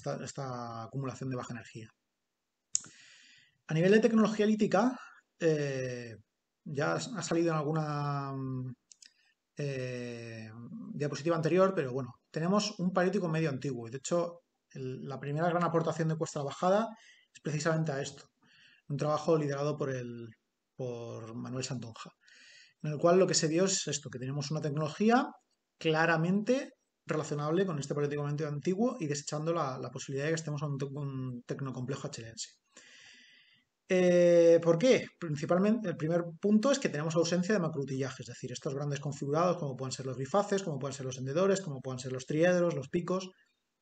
acumulación de baja energía. A nivel de tecnología lítica, eh, ya ha salido en alguna eh, diapositiva anterior, pero bueno, tenemos un parítico medio antiguo. De hecho, la primera gran aportación de Cuesta Bajada es precisamente a esto, un trabajo liderado por, Manuel Santonja, en el cual lo que se dio es esto, que tenemos una tecnología claramente relacionable con este políticamente antiguo y desechando la, posibilidad de que estemos en un, tecnocomplejo achelense. Eh, ¿Por qué? Principalmente, el primer punto es que tenemos ausencia de macrutillajes es decir, estos grandes configurados como pueden ser los bifaces, como pueden ser los hendedores, como pueden ser los triedros, los picos,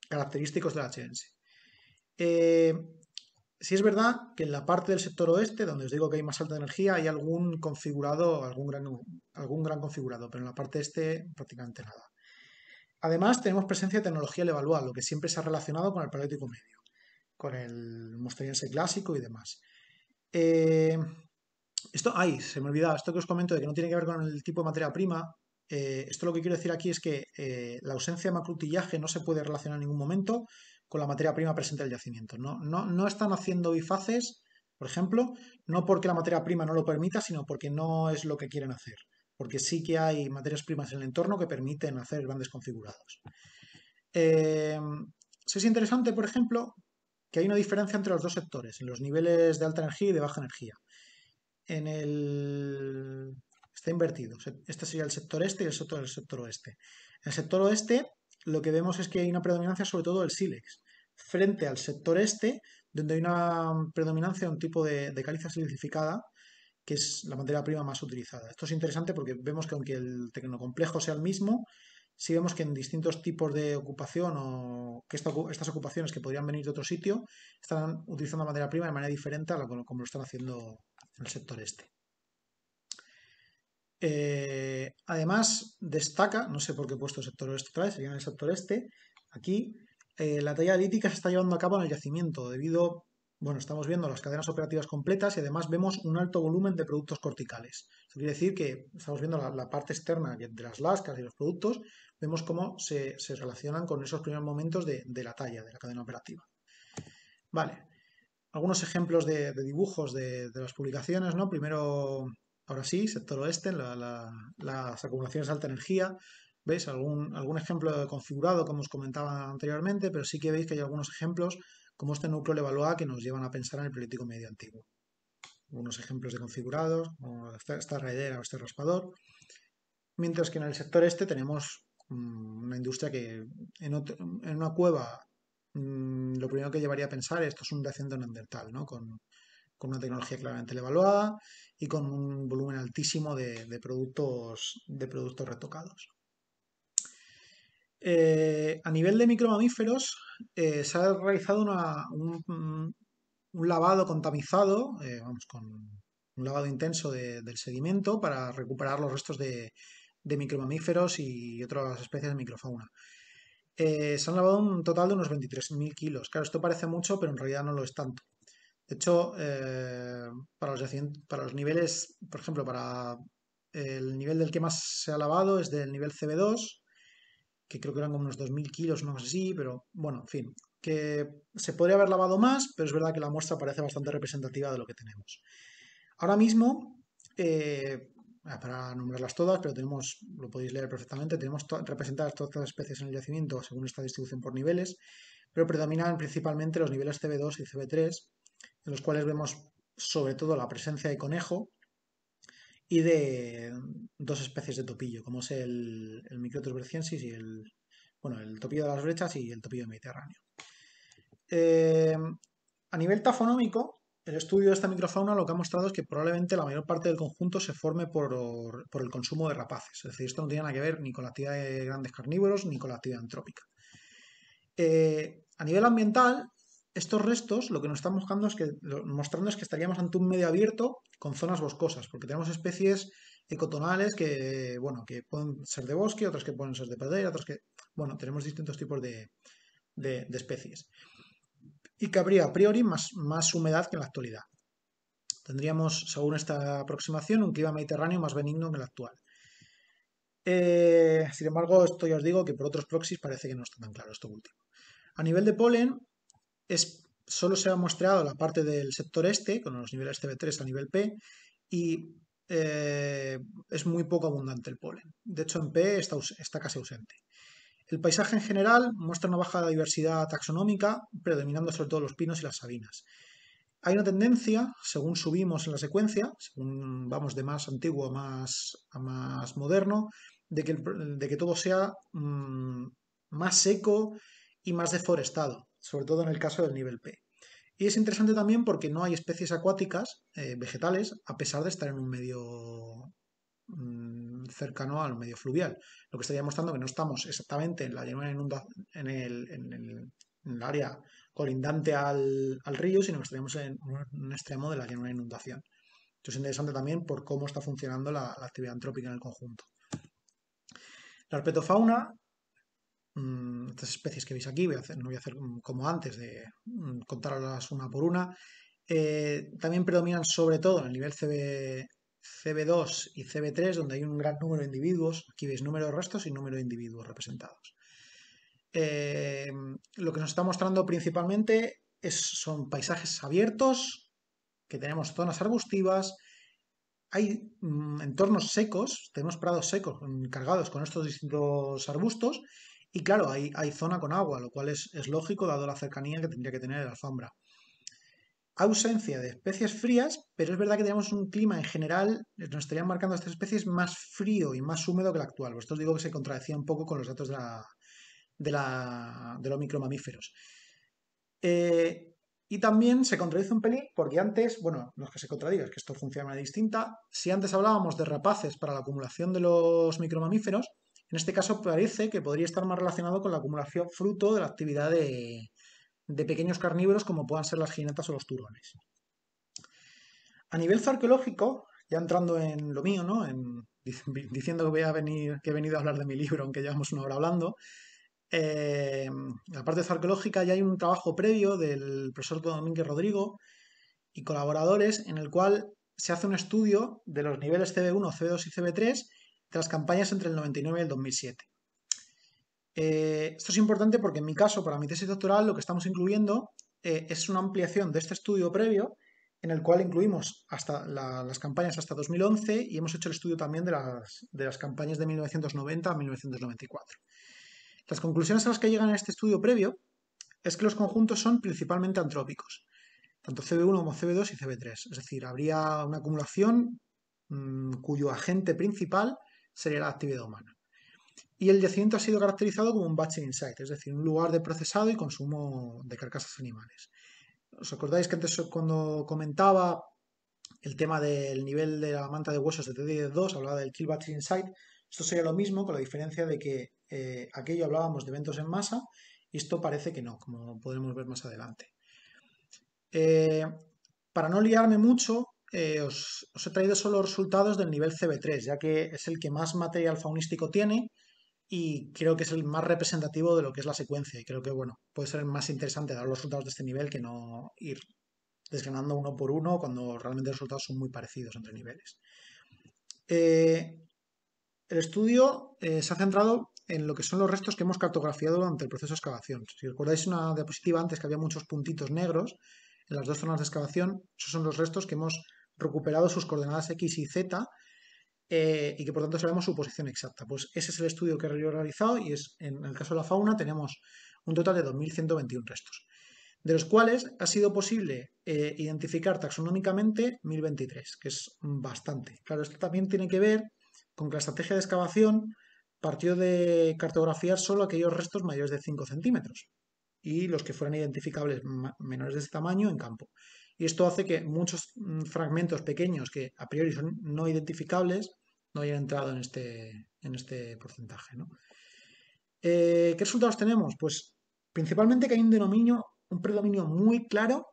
característicos de la Si eh, es verdad que en la parte del sector oeste, donde os digo que hay más alta energía, hay algún configurado, algún gran, algún gran configurado, pero en la parte este prácticamente nada. Además, tenemos presencia de tecnología Levallois, lo que siempre se ha relacionado con el paleótico medio, con el mostriense clásico y demás. Eh, esto, ay, se me olvidaba, esto que os comento de que no tiene que ver con el tipo de materia prima, eh, esto lo que quiero decir aquí es que eh, la ausencia de macrutillaje no se puede relacionar en ningún momento con la materia prima presente en el yacimiento. No, no, están haciendo bifaces, por ejemplo, no porque la materia prima no lo permita, sino porque no es lo que quieren hacer. Porque sí que hay materias primas en el entorno que permiten hacer grandes configurados. Eh, es interesante, por ejemplo, que hay una diferencia entre los dos sectores, en los niveles de alta energía y de baja energía. En el está invertido. Este sería el sector este y el sector, sector oeste. En el sector oeste lo que vemos es que hay una predominancia sobre todo del sílex, frente al sector este, donde hay una predominancia de un tipo de, caliza silicificada, que es la materia prima más utilizada. Esto es interesante porque vemos que aunque el tecnocomplejo sea el mismo, sí vemos que en distintos tipos de ocupación o que estas ocupaciones que podrían venir de otro sitio, están utilizando la materia prima de manera diferente a como lo están haciendo en el sector este. Eh, además, destaca, no sé por qué he puesto sector oeste el sector este, aquí, eh, la talla lítica se está llevando a cabo en el yacimiento debido, bueno, estamos viendo las cadenas operativas completas y además vemos un alto volumen de productos corticales. Eso quiere decir que estamos viendo la, parte externa de las lascas y los productos, vemos cómo se, relacionan con esos primeros momentos de, la talla, de la cadena operativa. Vale. Algunos ejemplos de, dibujos de, de, las publicaciones, ¿no? Primero Ahora sí, sector oeste, las acumulaciones de alta energía. ¿Veis? Algún, algún ejemplo configurado, como os comentaba anteriormente, pero sí que veis que hay algunos ejemplos, como este núcleo evalúa que nos llevan a pensar en el político medio antiguo. Algunos ejemplos de configurados, como esta raidera o este raspador. Mientras que en el sector este tenemos mm, una industria que en, una cueva mm, lo primero que llevaría a pensar, es esto es un descendiente neandertal, ¿no? Con, con una tecnología claramente evaluada y con un volumen altísimo de, productos, de productos retocados. Eh, a nivel de micromamíferos, eh, se ha realizado un, lavado contamizado, eh, vamos, con un lavado intenso del sedimento para recuperar los restos de, micromamíferos y otras especies de microfauna. se han lavado un total de unos 23.000 kilos. Claro, esto parece mucho, pero en realidad no lo es tanto. De hecho, eh, para, los, niveles, por ejemplo, para el nivel del que más se ha lavado es del nivel CB2, que creo que eran como unos 2.000 kilos, no sé si, pero bueno, en fin, que se podría haber lavado más, pero es verdad que la muestra parece bastante representativa de lo que tenemos. Ahora mismo, eh, ah, para nombrarlas todas, pero tenemos, lo podéis leer perfectamente, tenemos representadas todas las especies en el yacimiento según esta distribución por niveles, pero predominan principalmente los niveles CB2 y CB3, en los cuales vemos sobre todo la presencia de conejo y de dos especies de topillo, como es el, el y el, bueno, el topillo de las brechas y el topillo mediterráneo. Eh, a nivel tafonómico, el estudio de esta microfauna lo que ha mostrado es que probablemente la mayor parte del conjunto se forme por, el consumo de rapaces. Es decir, esto no tiene nada que ver ni con la actividad de grandes carnívoros ni con la actividad antrópica. Eh, a nivel ambiental, estos restos lo que nos están mostrando es que, mostrando es que estaríamos ante un medio abierto con zonas boscosas, porque tenemos especies ecotonales que, bueno, que pueden ser de bosque, otras que pueden ser de pradera, otras que, bueno, tenemos distintos tipos de, especies. Y que habría a priori más, humedad que en la actualidad. Tendríamos, según esta aproximación, un clima mediterráneo más benigno que el actual. Eh, sin embargo, esto ya os digo que por otros proxies parece que no está tan claro esto último. A nivel de polen, es, solo se ha mostrado la parte del sector este, con los niveles B 3 a nivel P, y eh, es muy poco abundante el polen. De hecho, en P está, casi ausente. El paisaje en general muestra una baja diversidad taxonómica, predominando sobre todo los pinos y las sabinas. Hay una tendencia, según subimos en la secuencia, según vamos de más antiguo a más, a más moderno, de que, todo sea mm, más seco y más deforestado sobre todo en el caso del nivel P. Y es interesante también porque no hay especies acuáticas, eh, vegetales, a pesar de estar en un medio mm, cercano al medio fluvial. Lo que estaría mostrando que no estamos exactamente en la en, el, en, el, área colindante al, río, sino que estaríamos en un, extremo de la llanura de inundación. Esto es interesante también por cómo está funcionando la, actividad antrópica en el conjunto. La arpetofauna... Mm, estas especies que veis aquí, no voy a hacer mm, como antes de mm, contarlas una por una, eh, también predominan sobre todo en el nivel CB, 2 y CB3, donde hay un gran número de individuos. Aquí veis número de restos y número de individuos representados. Eh, lo que nos está mostrando principalmente es, son paisajes abiertos, que tenemos zonas arbustivas, hay entornos secos, tenemos prados secos cargados con estos distintos arbustos y claro, hay, hay zona con agua, lo cual es, lógico dado la cercanía que tendría que tener la alfombra. Ausencia de especies frías, pero es verdad que tenemos un clima en general, eh, nos estarían marcando estas especies más frío y más húmedo que el actual. Esto os digo que se contradecía un poco con los datos de, los micromamíferos. Eh, y también se contradice un pelín porque antes, bueno, no es que se contradiga, es que esto funciona de manera distinta. Si antes hablábamos de rapaces para la acumulación de los micromamíferos, en este caso parece que podría estar más relacionado con la acumulación fruto de la actividad de, pequeños carnívoros como puedan ser las jinetas o los turones. A nivel arqueológico, ya entrando en lo mío, ¿no? En, diciendo que, voy a venir, que he venido a hablar de mi libro, aunque llevamos una hora hablando, eh, en la parte arqueológica ya hay un trabajo previo del profesor Domínguez Rodrigo y colaboradores en el cual se hace un estudio de los niveles CB1, CB2 y CB3 de las campañas entre el 99 y el 2007. Eh, esto es importante porque en mi caso, para mi tesis doctoral, lo que estamos incluyendo eh, es una ampliación de este estudio previo en el cual incluimos hasta las campañas hasta 2011 y hemos hecho el estudio también de las, campañas de 1990 a 1994. Las conclusiones a las que llegan en este estudio previo es que los conjuntos son principalmente antrópicos, tanto CB1 como CB2 y CB3. Es decir, habría una acumulación mm, cuyo agente principal sería la actividad humana. Y el yacimiento ha sido caracterizado como un batching insight, es decir, un lugar de procesado y consumo de carcasas animales. ¿Os acordáis que antes cuando comentaba el tema del nivel de la manta de huesos de TD2, hablaba del kill batching insight? Esto sería lo mismo, con la diferencia de que eh, aquello hablábamos de eventos en masa y esto parece que no, como podremos ver más adelante. Eh, para no liarme mucho, eh, os, he traído solo resultados del nivel CB3, ya que es el que más material faunístico tiene y creo que es el más representativo de lo que es la secuencia. Y creo que, bueno, puede ser más interesante dar los resultados de este nivel que no ir desgranando uno por uno cuando realmente los resultados son muy parecidos entre niveles. Eh, el estudio eh, se ha centrado en lo que son los restos que hemos cartografiado durante el proceso de excavación. Si recordáis una diapositiva antes que había muchos puntitos negros en las dos zonas de excavación, esos son los restos que hemos recuperado sus coordenadas X y Z eh, y que por tanto sabemos su posición exacta. Pues ese es el estudio que yo he realizado y es, en el caso de la fauna tenemos un total de 2.121 restos, de los cuales ha sido posible eh, identificar taxonómicamente 1.023, que es bastante. Claro, esto también tiene que ver con que la estrategia de excavación partió de cartografiar solo aquellos restos mayores de 5 centímetros y los que fueran identificables menores de ese tamaño en campo. Y esto hace que muchos mm, fragmentos pequeños que a priori son no identificables no hayan entrado en este, en este porcentaje. Eh, ¿Qué resultados tenemos? Pues principalmente que hay un denominio, un predominio muy claro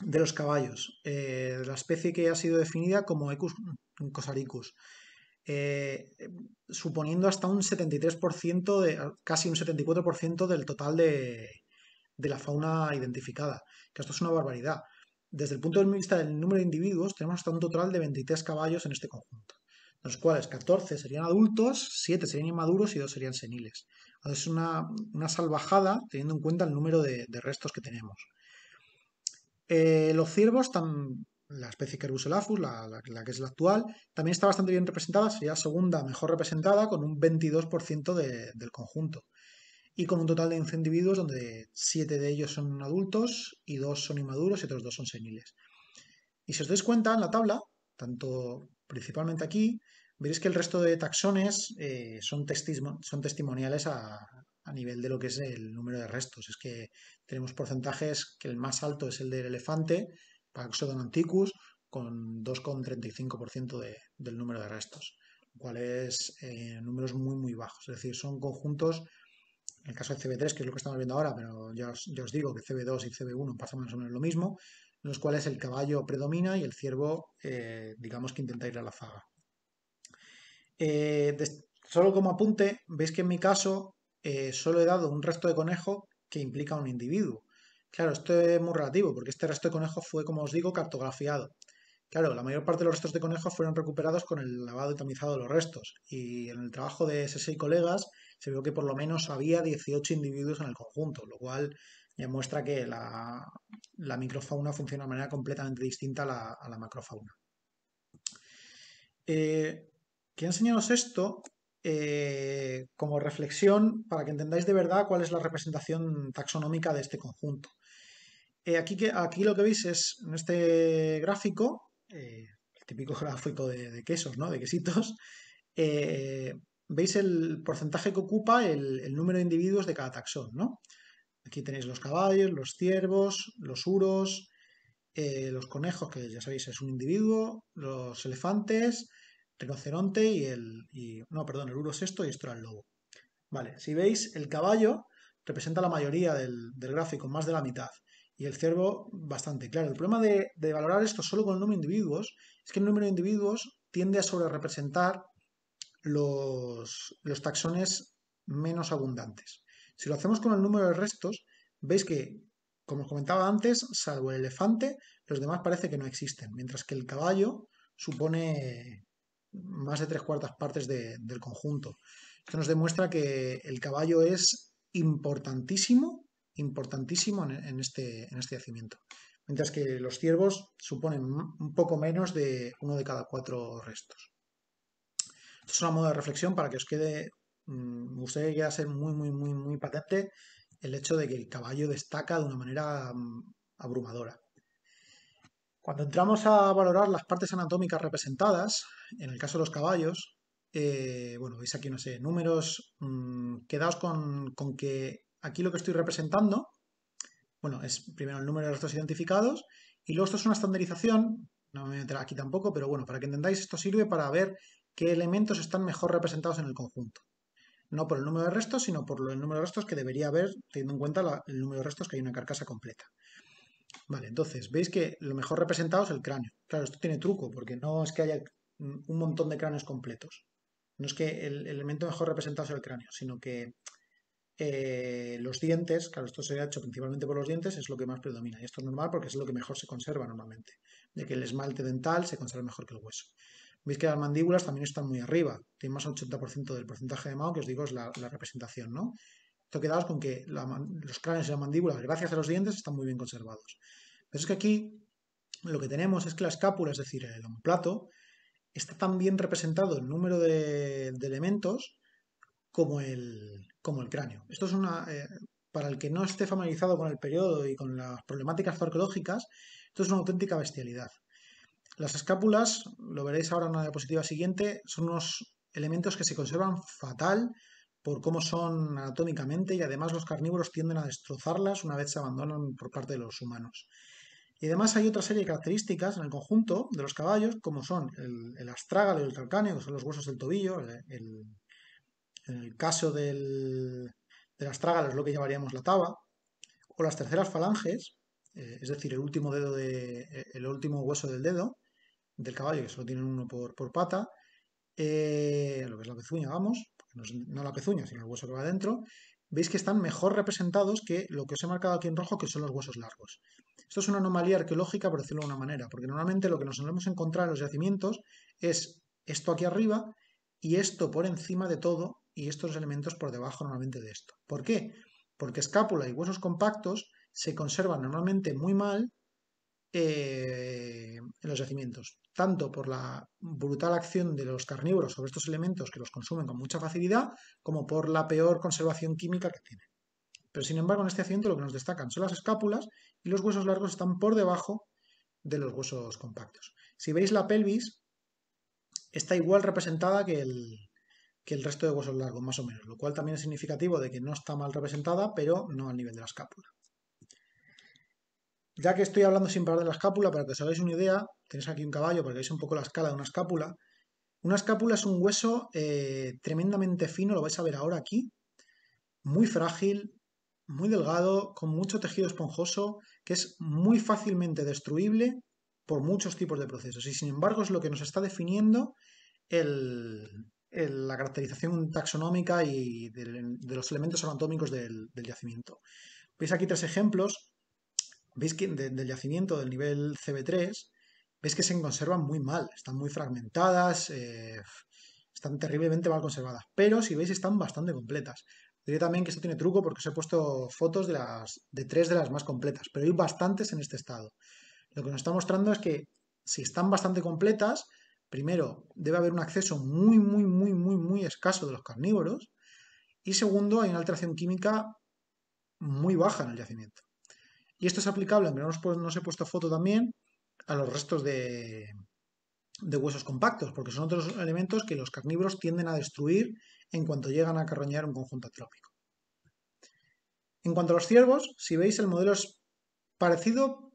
de los caballos, eh, de la especie que ha sido definida como Ecus cosaricus. Eh, suponiendo hasta un 73%, de, casi un 74% del total de, de la fauna identificada, que esto es una barbaridad. Desde el punto de vista del número de individuos, tenemos hasta un total de 23 caballos en este conjunto, de los cuales 14 serían adultos, 7 serían inmaduros y 2 serían seniles. es una, salvajada teniendo en cuenta el número de, restos que tenemos. Eh, los ciervos, la especie Kerbuselaphus, la, la, que es la actual, también está bastante bien representada, sería la segunda mejor representada con un 22% del conjunto y con un total de 11 individuos donde 7 de ellos son adultos y 2 son inmaduros y otros dos son seniles. Y si os dais cuenta en la tabla, tanto principalmente aquí, veréis que el resto de taxones eh, son, son testimoniales a, nivel de lo que es el número de restos. Es que tenemos porcentajes que el más alto es el del elefante, Paxodon anticus, con 2,35% del número de restos, lo cual es eh, números muy, muy bajos. Es decir, son conjuntos en el caso del CB3, que es lo que estamos viendo ahora, pero ya os, digo que CB2 y CB1 pasan más o menos lo mismo, en los cuales el caballo predomina y el ciervo, eh, digamos que intenta ir a la faga. Eh, solo como apunte, veis que en mi caso eh, solo he dado un resto de conejo que implica un individuo. Claro, esto es muy relativo, porque este resto de conejo fue, como os digo, cartografiado. Claro, la mayor parte de los restos de conejos fueron recuperados con el lavado y tamizado de los restos, y en el trabajo de ese seis colegas se vio que por lo menos había 18 individuos en el conjunto, lo cual demuestra que la, microfauna funciona de manera completamente distinta a la, macrofauna. Eh, quiero enseñaros esto eh, como reflexión para que entendáis de verdad cuál es la representación taxonómica de este conjunto. Eh, aquí, aquí, lo que veis es en este gráfico eh, el típico gráfico de, quesos, ¿no? De quesitos, eh, veis el porcentaje que ocupa el, número de individuos de cada taxón, ¿no? Aquí tenéis los caballos, los ciervos, los uros, eh, los conejos, que ya sabéis es un individuo, los elefantes, rinoceronte y el... no, perdón, el uro es esto y esto era el lobo. Vale, si veis, el caballo representa la mayoría del gráfico, más de la mitad y el cervo bastante claro. El problema de, valorar esto solo con el número de individuos es que el número de individuos tiende a sobrerepresentar los, los taxones menos abundantes. Si lo hacemos con el número de restos, veis que, como os comentaba antes, salvo el elefante, los demás parece que no existen, mientras que el caballo supone más de tres cuartas partes del conjunto. Esto nos demuestra que el caballo es importantísimo importantísimo en, este, en este yacimiento. Mientras que los ciervos suponen un poco menos de uno de cada cuatro restos. Esto es una moda de reflexión para que os quede, mm, me gustaría ser muy, muy, muy, muy patente el hecho de que el caballo destaca de una manera mm, abrumadora. Cuando entramos a valorar las partes anatómicas representadas, en el caso de los caballos, eh, bueno, veis aquí, no sé, números, mm, quedaos con, con, que aquí lo que estoy representando, bueno, es primero el número de restos identificados y luego esto es una estandarización, no me voy a meter aquí tampoco, pero bueno, para que entendáis, esto sirve para ver qué elementos están mejor representados en el conjunto. No por el número de restos, sino por el número de restos que debería haber, teniendo en cuenta el número de restos que hay en una carcasa completa. Vale, entonces, veis que lo mejor representado es el cráneo. Claro, esto tiene truco, porque no es que haya un montón de cráneos completos. No es que el elemento mejor representado sea el cráneo, sino que eh, los dientes, claro, esto se ha hecho principalmente por los dientes, es lo que más predomina. Y esto es normal porque es lo que mejor se conserva normalmente, de que el esmalte dental se conserva mejor que el hueso. Veis que las mandíbulas también están muy arriba, tienen más del 80% del porcentaje de mao, que os digo es la, representación, ¿no? Esto quedaos con que los cráneos y las mandíbulas, gracias a los dientes, están muy bien conservados. Pero es que aquí lo que tenemos es que la escápula, es decir, el omplato, está tan bien representado el número de elementos como el, como el cráneo. Esto es una, eh, para el que no esté familiarizado con el periodo y con las problemáticas arqueológicas, esto es una auténtica bestialidad. Las escápulas, lo veréis ahora en la diapositiva siguiente, son unos elementos que se conservan fatal por cómo son anatómicamente y además los carnívoros tienden a destrozarlas una vez se abandonan por parte de los humanos. Y además hay otra serie de características en el conjunto de los caballos, como son el, astrágalo y el calcáneo, que son los huesos del tobillo, el en el caso de las trágalas, lo que llamaríamos la taba, o las terceras falanges, eh, es decir, el último dedo de, eh, el último hueso del dedo del caballo, que solo tienen uno por, pata, eh, lo que es la pezuña, vamos, no, no, la pezuña, sino el hueso que va adentro, veis que están mejor representados que lo que os he marcado aquí en rojo, que son los huesos largos. Esto es una anomalía arqueológica, por decirlo de una manera, porque normalmente lo que nos solemos encontrar en los yacimientos es esto aquí arriba y esto por encima de todo y estos elementos por debajo normalmente de esto. ¿Por qué? Porque escápula y huesos compactos se conservan normalmente muy mal eh, en los yacimientos, tanto por la brutal acción de los carnívoros sobre estos elementos que los consumen con mucha facilidad, como por la peor conservación química que tienen. Pero sin embargo, en este yacimiento lo que nos destacan son las escápulas y los huesos largos están por debajo de los huesos compactos. Si veis la pelvis, está igual representada que el, que el resto de huesos largos, más o menos, lo cual también es significativo de que no está mal representada, pero no al nivel de la escápula. Ya que estoy hablando sin parar de la escápula, para que os hagáis una idea, tenéis aquí un caballo para que veáis un poco la escala de una escápula. Una escápula es un hueso eh, tremendamente fino, lo vais a ver ahora aquí, muy frágil, muy delgado, con mucho tejido esponjoso, que es muy fácilmente destruible por muchos tipos de procesos. Y sin embargo es lo que nos está definiendo el, la caracterización taxonómica y de, los elementos anatómicos del, yacimiento. Veis aquí tres ejemplos. Veis que del yacimiento del nivel CB3, veis que se conservan muy mal, están muy fragmentadas, eh, están terriblemente mal conservadas, pero si veis están bastante completas. Diría también que esto tiene truco porque os he puesto fotos de, las, de tres de las más completas, pero hay bastantes en este estado. Lo que nos está mostrando es que si están bastante completas, primero, debe haber un acceso muy, muy, muy, muy, muy escaso de los carnívoros. Y segundo, hay una alteración química muy baja en el yacimiento. Y esto es aplicable, aunque no os, he puesto foto también, a los restos de, huesos compactos, porque son otros elementos que los carnívoros tienden a destruir en cuanto llegan a carroñar un conjunto atrópico. En cuanto a los ciervos, si veis el modelo es parecido,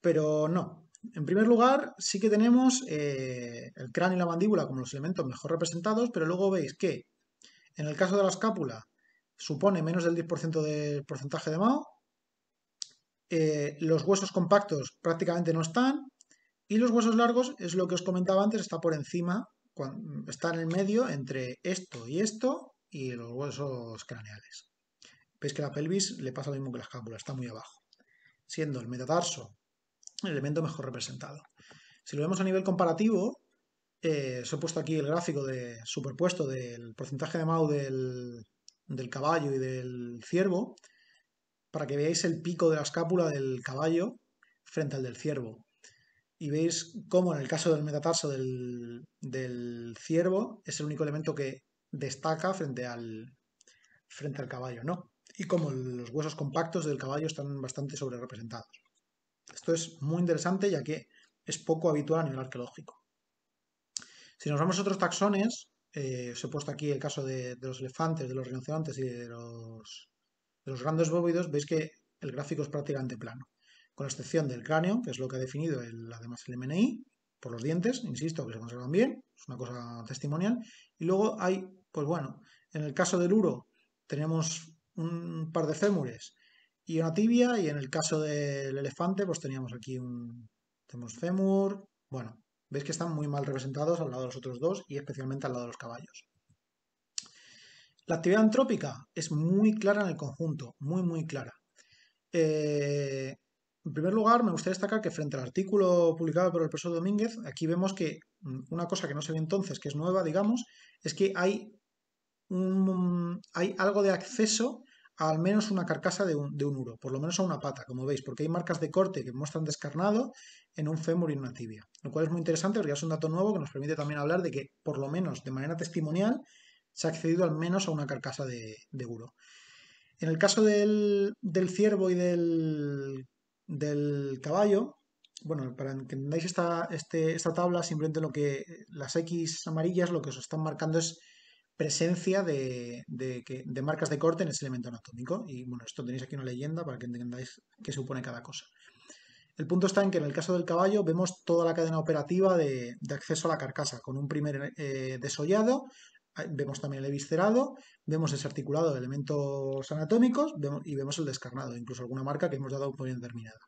pero no. En primer lugar, sí que tenemos eh, el cráneo y la mandíbula como los elementos mejor representados, pero luego veis que en el caso de la escápula supone menos del 10% del porcentaje de Mao, eh, los huesos compactos prácticamente no están, y los huesos largos es lo que os comentaba antes, está por encima, está en el medio entre esto y esto y los huesos craneales. Veis que la pelvis le pasa lo mismo que la escápula, está muy abajo. Siendo el metatarso el elemento mejor representado. Si lo vemos a nivel comparativo, os eh, he puesto aquí el gráfico de superpuesto del porcentaje de MAU del, caballo y del ciervo, para que veáis el pico de la escápula del caballo frente al del ciervo. Y veis cómo en el caso del metatarso del, ciervo es el único elemento que destaca frente al, frente al caballo, ¿no? Y cómo los huesos compactos del caballo están bastante representados. Esto es muy interesante ya que es poco habitual a nivel arqueológico. Si nos vamos a otros taxones, eh, os he puesto aquí el caso de, los elefantes, de los rinocerontes y de los, grandes bóvidos, veis que el gráfico es prácticamente plano, con la excepción del cráneo, que es lo que ha definido además el MNI, por los dientes, insisto, que se conservan bien, es una cosa testimonial, y luego hay, pues bueno, en el caso del uro tenemos un par de fémures y una tibia, y en el caso del elefante, pues teníamos aquí un tenemos fémur, bueno, veis que están muy mal representados al lado de los otros dos y especialmente al lado de los caballos. La actividad antrópica es muy clara en el conjunto, muy, muy clara. Eh, en primer lugar, me gustaría destacar que frente al artículo publicado por el profesor Domínguez, aquí vemos que mm, una cosa que no se ve entonces, que es nueva, digamos, es que hay, hay algo de acceso al menos una carcasa de un, de uro, por lo menos a una pata, como veis, porque hay marcas de corte que muestran descarnado en un fémur y una tibia, lo cual es muy interesante porque es un dato nuevo que nos permite también hablar de que, por lo menos de manera testimonial, se ha accedido al menos a una carcasa de, de uro. En el caso del, ciervo y del, del, caballo, bueno, para que entendáis esta, este, esta tabla, simplemente lo que las X amarillas lo que os están marcando es presencia de, marcas de corte en ese elemento anatómico. Y bueno, esto tenéis aquí una leyenda para que entendáis qué supone cada cosa. El punto está en que en el caso del caballo vemos toda la cadena operativa de, acceso a la carcasa, con un primer eh, desollado, vemos también el eviscerado, vemos desarticulado de elementos anatómicos y vemos el descarnado, incluso alguna marca que hemos dado por terminada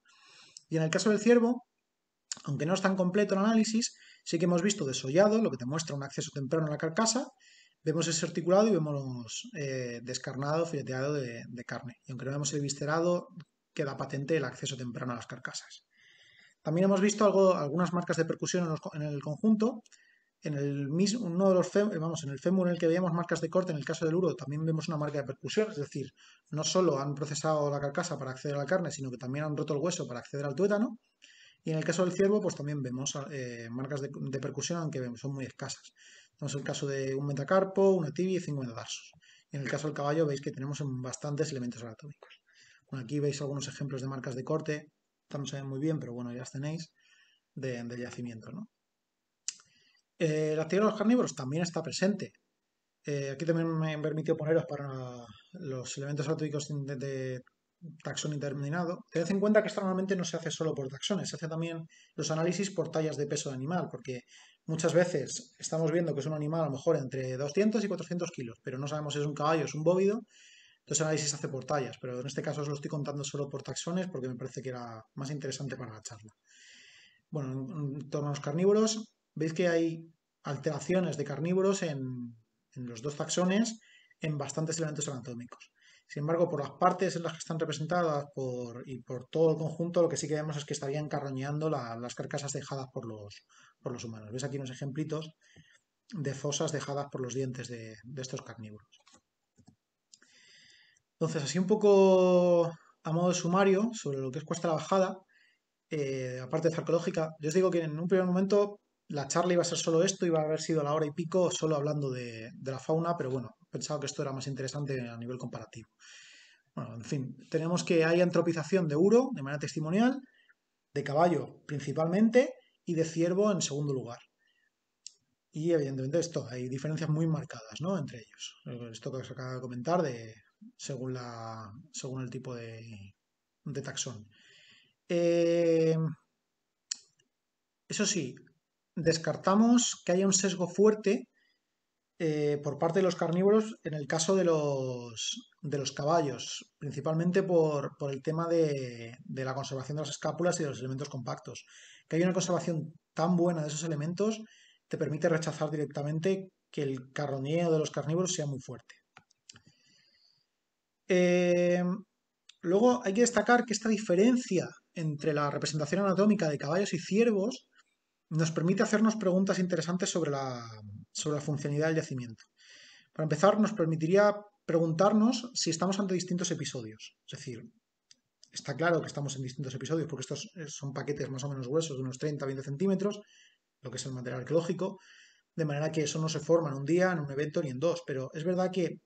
Y en el caso del ciervo, aunque no es tan completo el análisis, sí que hemos visto desollado, lo que te muestra un acceso temprano a la carcasa, vemos ese articulado y vemos eh, descarnado, fileteado de, carne. Y aunque no vemos el viscerado, queda patente el acceso temprano a las carcasas. También hemos visto algunas marcas de percusión en, el conjunto. En el mismo, uno de los vamos, en el fémur en el que veíamos marcas de corte, en el caso del uro, también vemos una marca de percusión, es decir, no solo han procesado la carcasa para acceder a la carne, sino que también han roto el hueso para acceder al tuétano. Y en el caso del ciervo, pues también vemos eh, marcas de percusión, aunque son muy escasas. Como el caso de un metacarpo, una tibia y cinco metatarsos. en el caso del caballo veis que tenemos bastantes elementos anatómicos. aquí veis algunos ejemplos de marcas de corte. no se ven muy bien, pero bueno, ya las tenéis del yacimiento. ¿no? Eh, la actividad de los carnívoros también está presente. Eh, aquí también me permitió poneros para los elementos anatómicos de, taxón interminado. Tened en cuenta que esto normalmente no se hace solo por taxones, se hace también los análisis por tallas de peso de animal, porque Muchas veces estamos viendo que es un animal a lo mejor entre 200 y 400 kilos, pero no sabemos si es un caballo, es un bóvido. Entonces el análisis se hace por tallas, pero en este caso os lo estoy contando solo por taxones porque me parece que era más interesante para la charla. Bueno, en torno a los carnívoros, veis que hay alteraciones de carnívoros en, en los dos taxones en bastantes elementos anatómicos. Sin embargo, por las partes en las que están representadas por, y por todo el conjunto, lo que sí que vemos es que estarían carroñando las carcasas dejadas por los, por los humanos. ¿Ves aquí unos ejemplitos de fosas dejadas por los dientes de, estos carnívoros? Entonces, así un poco a modo de sumario sobre lo que es Cuesta la Bajada, eh, aparte de arqueológica, yo os digo que en un primer momento la charla iba a ser solo esto, iba a haber sido la hora y pico solo hablando de la fauna, pero bueno, pensado que esto era más interesante a nivel comparativo. Bueno, en fin, tenemos que hay antropización de uro de manera testimonial, de caballo principalmente y de ciervo en segundo lugar. Y evidentemente esto, hay diferencias muy marcadas ¿no? entre ellos. Esto que os acaba de comentar de, según, la, según el tipo de, de taxón. Eh, eso sí, descartamos que haya un sesgo fuerte eh, por parte de los carnívoros en el caso de los, de los caballos, principalmente por, el tema de, la conservación de las escápulas y de los elementos compactos. Que hay una conservación tan buena de esos elementos te permite rechazar directamente que el carroñeo de los carnívoros sea muy fuerte. Eh, luego hay que destacar que esta diferencia entre la representación anatómica de caballos y ciervos nos permite hacernos preguntas interesantes sobre la, sobre la funcionalidad del yacimiento. Para empezar, nos permitiría preguntarnos si estamos ante distintos episodios. Es decir, está claro que estamos en distintos episodios porque estos eh, son paquetes más o menos gruesos de unos 30-20 centímetros, lo que es el material arqueológico, de manera que eso no se forma en un día, en un evento ni en dos, pero es verdad que,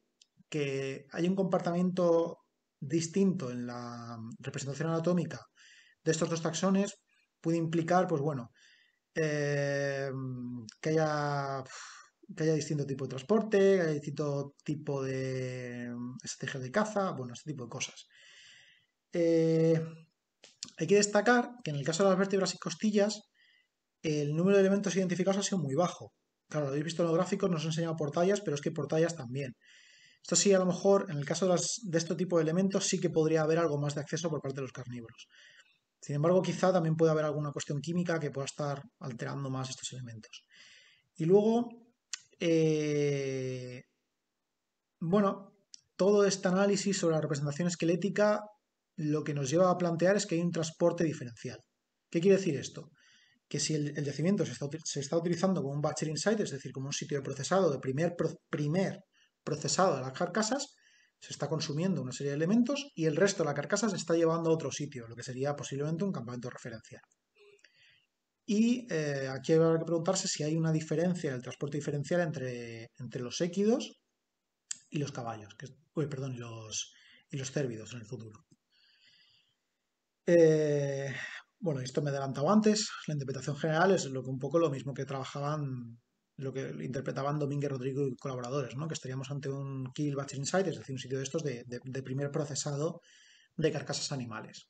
hay un comportamiento distinto en la representación anatómica de estos dos taxones puede implicar, pues bueno, eh, que haya que haya distinto tipo de transporte, que haya distinto tipo de mm, estrategias de caza, bueno, este tipo de cosas. Eh, hay que destacar que en el caso de las vértebras y costillas, el número de elementos identificados ha sido muy bajo. Claro, lo habéis visto en los gráficos, nos han enseñado por tallas, pero es que por tallas también. Esto sí, a lo mejor, en el caso de, de este tipo de elementos, sí que podría haber algo más de acceso por parte de los carnívoros. Sin embargo, quizá también puede haber alguna cuestión química que pueda estar alterando más estos elementos. Y luego, eh, bueno, todo este análisis sobre la representación esquelética lo que nos lleva a plantear es que hay un transporte diferencial. ¿Qué quiere decir esto? Que si el, yacimiento se está, utilizando como un batchering site, es decir, como un sitio de procesado, de primer, primer procesado de las carcasas, se está consumiendo una serie de elementos y el resto de la carcasa se está llevando a otro sitio, lo que sería posiblemente un campamento referencial. Y eh, aquí habrá que preguntarse si hay una diferencia, el transporte diferencial entre, los équidos y los caballos, perdón, y los, y cérvidos en el futuro. Eh, bueno, esto me he adelantado antes, la interpretación general es lo un poco lo mismo que trabajaban, lo que interpretaban Domínguez Rodrigo y colaboradores, ¿no? que estaríamos ante un kill batch insight, es decir, un sitio de estos de primer procesado de carcasas animales.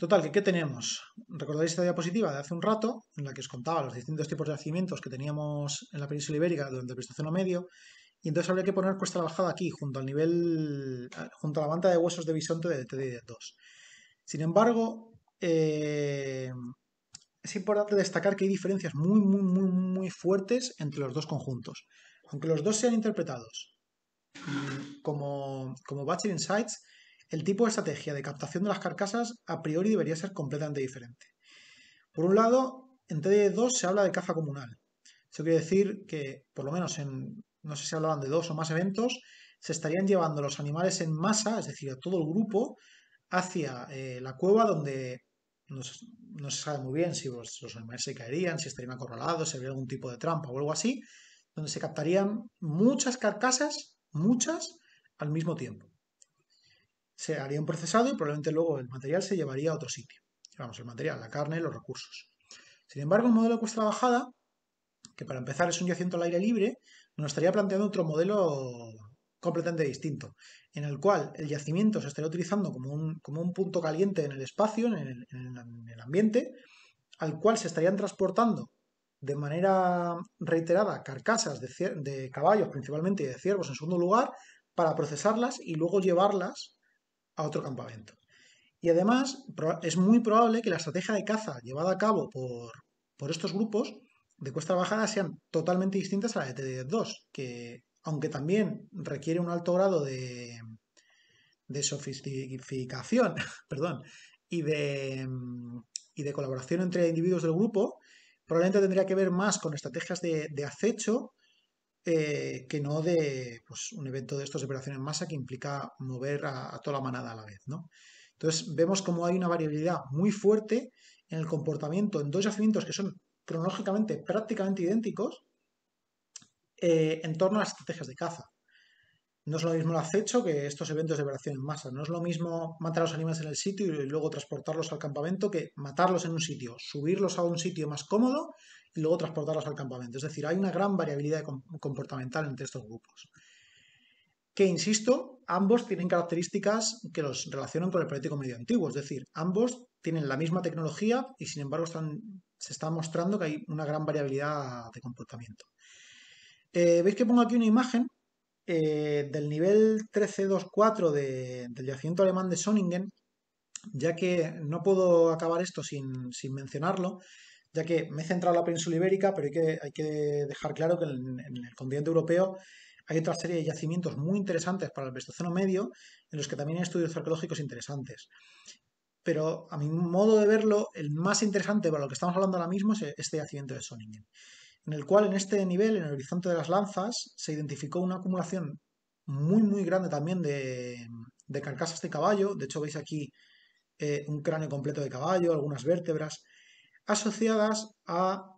Total, que ¿qué tenemos? recordáis esta diapositiva de hace un rato, en la que os contaba los distintos tipos de nacimientos que teníamos en la península ibérica durante el Pleistoceno medio, y entonces habría que poner cuesta la bajada aquí, junto al nivel, junto a la banda de huesos de bisonte de TD2. Sin embargo, eh, es importante destacar que hay diferencias muy, muy, muy, muy fuertes entre los dos conjuntos. Aunque los dos sean interpretados como, como Bachelor Insights, el tipo de estrategia de captación de las carcasas a priori debería ser completamente diferente. Por un lado, en TD2 se habla de caza comunal. Eso quiere decir que, por lo menos en, no sé si hablaban de dos o más eventos, se estarían llevando los animales en masa, es decir, a todo el grupo, hacia eh, la cueva donde no se, sabe muy bien si los, los animales se caerían, si estarían acorralados, si habría algún tipo de trampa o algo así, donde se captarían muchas carcasas, muchas, al mismo tiempo se haría un procesado y probablemente luego el material se llevaría a otro sitio. Vamos, el material, la carne, los recursos. Sin embargo, un modelo de cuesta bajada, que para empezar es un yacimiento al aire libre, nos estaría planteando otro modelo completamente distinto, en el cual el yacimiento se estaría utilizando como un, punto caliente en el espacio, en el, ambiente, al cual se estarían transportando de manera reiterada carcasas de, de, caballos principalmente y de ciervos en segundo lugar para procesarlas y luego llevarlas a otro campamento. Y además es muy probable que la estrategia de caza llevada a cabo por, por estos grupos de cuesta bajada sean totalmente distintas a la de TD2, que aunque también requiere un alto grado de, de sofisticación perdón, y, de, y de colaboración entre individuos del grupo, probablemente tendría que ver más con estrategias de acecho eh, que no de pues, un evento de estos de operación en masa que implica mover a, toda la manada a la vez. ¿no? Entonces vemos como hay una variabilidad muy fuerte en el comportamiento en dos yacimientos que son cronológicamente prácticamente idénticos eh, en torno a las estrategias de caza. No es lo mismo el acecho que estos eventos de operación en masa. No es lo mismo matar a los animales en el sitio y luego transportarlos al campamento que matarlos en un sitio, subirlos a un sitio más cómodo y luego transportarlos al campamento. Es decir, hay una gran variabilidad comportamental entre estos grupos. Que, insisto, ambos tienen características que los relacionan con el político medio antiguo. Es decir, ambos tienen la misma tecnología y, sin embargo, se está mostrando que hay una gran variabilidad de comportamiento. Eh, Veis que pongo aquí una imagen eh, del nivel 1324 del yacimiento alemán de Sonningen, ya que no puedo acabar esto sin, mencionarlo, ya que me he centrado en la península ibérica, pero hay que, dejar claro que en, el continente europeo hay otra serie de yacimientos muy interesantes para el Pleistoceno medio, en los que también hay estudios arqueológicos interesantes. Pero a mi modo de verlo, el más interesante para lo que estamos hablando ahora mismo es este yacimiento de Soningen en el cual en este nivel, en el horizonte de las lanzas, se identificó una acumulación muy, muy grande también de, carcasas de caballo. De hecho, veis aquí eh, un cráneo completo de caballo, algunas vértebras, asociadas a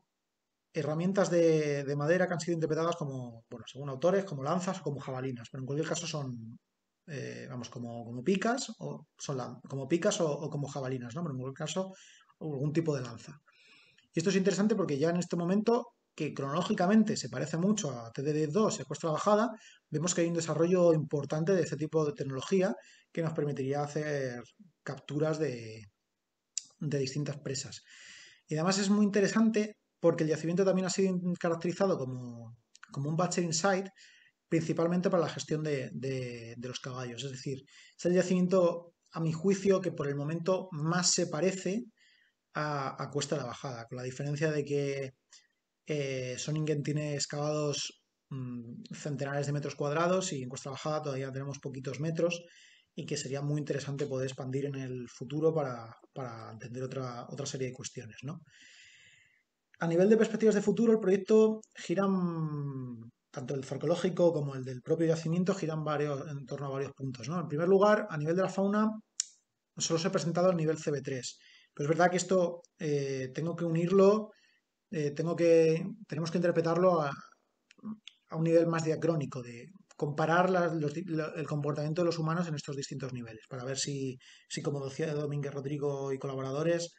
herramientas de, madera que han sido interpretadas como, bueno, según autores, como lanzas o como jabalinas, pero en cualquier caso son, eh, vamos, como, como, picas o son como picas o, o, como jabalinas, ¿no? Pero en cualquier caso, algún tipo de lanza. Y esto es interesante porque ya en este momento que cronológicamente se parece mucho a TDD2, y a bajada, vemos que hay un desarrollo importante de este tipo de tecnología que nos permitiría hacer capturas de, distintas presas. Y además es muy interesante porque el yacimiento también ha sido caracterizado como, como un in Insight, principalmente para la gestión de, los caballos. Es decir, es el yacimiento, a mi juicio, que por el momento más se parece a, a Cuesta de la Bajada, con la diferencia de que eh, Soningen tiene excavados mm, centenares de metros cuadrados y en cuesta Bajada todavía tenemos poquitos metros y que sería muy interesante poder expandir en el futuro para, para entender otra, otra, serie de cuestiones. ¿no? A nivel de perspectivas de futuro, el proyecto gira, mm, tanto el farcológico como el del propio yacimiento, giran varios, en torno a varios puntos. ¿no? En primer lugar, a nivel de la fauna, solo se ha presentado el nivel CB3, pero es verdad que esto eh, tengo que unirlo eh, tengo que, tenemos que interpretarlo a, un nivel más diacrónico, de comparar el comportamiento de los humanos en estos distintos niveles, para ver si, si como decía Domínguez Rodrigo y colaboradores,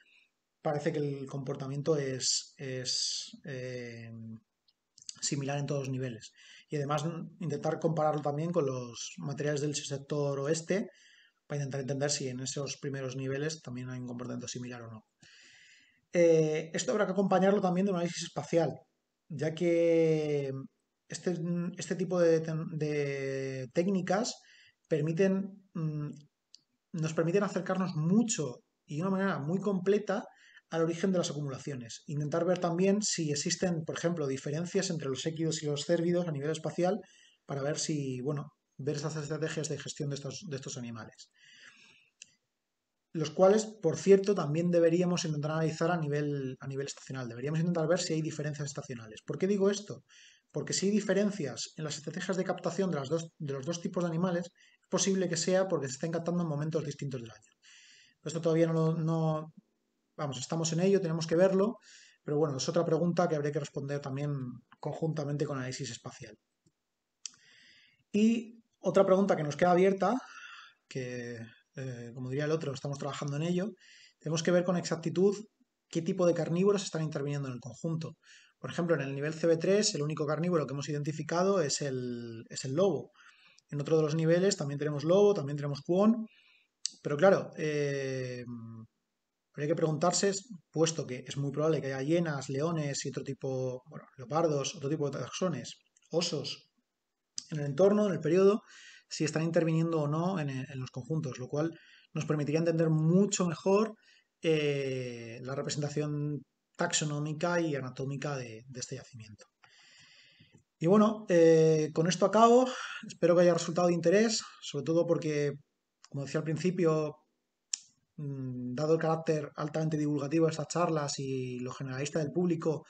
parece que el comportamiento es, eh, similar en todos los niveles. Y además intentar compararlo también con los materiales del sector oeste, para intentar entender si en esos primeros niveles también hay un comportamiento similar o no. Eh, esto habrá que acompañarlo también de un análisis espacial, ya que este, este tipo de, técnicas mm, nos permiten acercarnos mucho y de una manera muy completa al origen de las acumulaciones. Intentar ver también si existen, por ejemplo, diferencias entre los équidos y los cérvidos a nivel espacial para ver si, bueno, ver esas estrategias de gestión de estos animales los cuales, por cierto, también deberíamos intentar analizar a nivel, a nivel estacional. Deberíamos intentar ver si hay diferencias estacionales. ¿Por qué digo esto? Porque si hay diferencias en las estrategias de captación de, las dos, de los dos tipos de animales, es posible que sea porque se estén captando en momentos distintos del año. Esto todavía no, no vamos, estamos en ello, tenemos que verlo, pero bueno, es otra pregunta que habría que responder también conjuntamente con análisis espacial. Y otra pregunta que nos queda abierta, que eh, como diría el otro, estamos trabajando en ello, tenemos que ver con exactitud qué tipo de carnívoros están interviniendo en el conjunto. Por ejemplo, en el nivel CB3, el único carnívoro que hemos identificado es el, es el lobo. En otro de los niveles también tenemos lobo, también tenemos cuón, pero claro, eh, habría que preguntarse, puesto que es muy probable que haya hienas, leones y otro tipo, bueno, leopardos, otro tipo de taxones, osos en el entorno, en el periodo, si están interviniendo o no eh, en, los conjuntos, lo cual nos permitiría entender mucho mejor eh, la representación taxonómica y anatómica de, este yacimiento. Y bueno, eh, con esto acabo. Espero que haya resultado de interés, sobre todo porque, como decía al principio, mm, dado el carácter altamente divulgativo de estas charlas y lo generalista del público,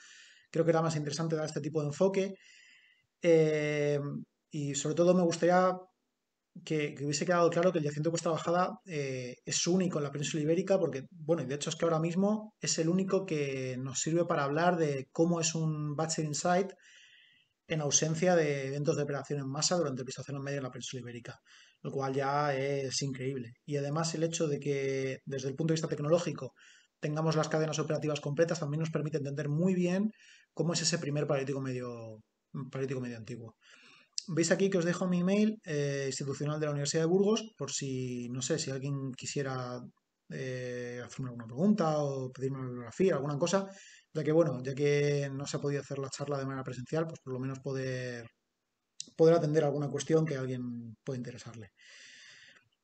creo que era más interesante dar este tipo de enfoque. y sobre todo me gustaría que, hubiese quedado claro que el yacimiento de Cuesta Bajada eh, es único en la península ibérica, porque, bueno, y de hecho es que ahora mismo es el único que nos sirve para hablar de cómo es un Batch Insight en ausencia de eventos de operación en masa durante el en medio en la península ibérica, lo cual ya es increíble. Y además el hecho de que desde el punto de vista tecnológico tengamos las cadenas operativas completas también nos permite entender muy bien cómo es ese primer paralítico medio, medio antiguo veis aquí que os dejo mi email eh, institucional de la Universidad de Burgos por si, no sé, si alguien quisiera eh, hacerme alguna pregunta o pedirme una bibliografía, alguna cosa, ya que, bueno, ya que no se ha podido hacer la charla de manera presencial, pues por lo menos poder, poder atender alguna cuestión que a alguien pueda interesarle.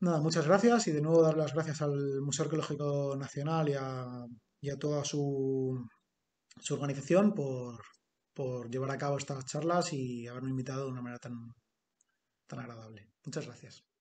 Nada, muchas gracias y de nuevo dar las gracias al Museo Arqueológico Nacional y a, toda su, su organización por, por llevar a cabo estas charlas y haberme invitado de una manera tan, tan agradable. Muchas gracias.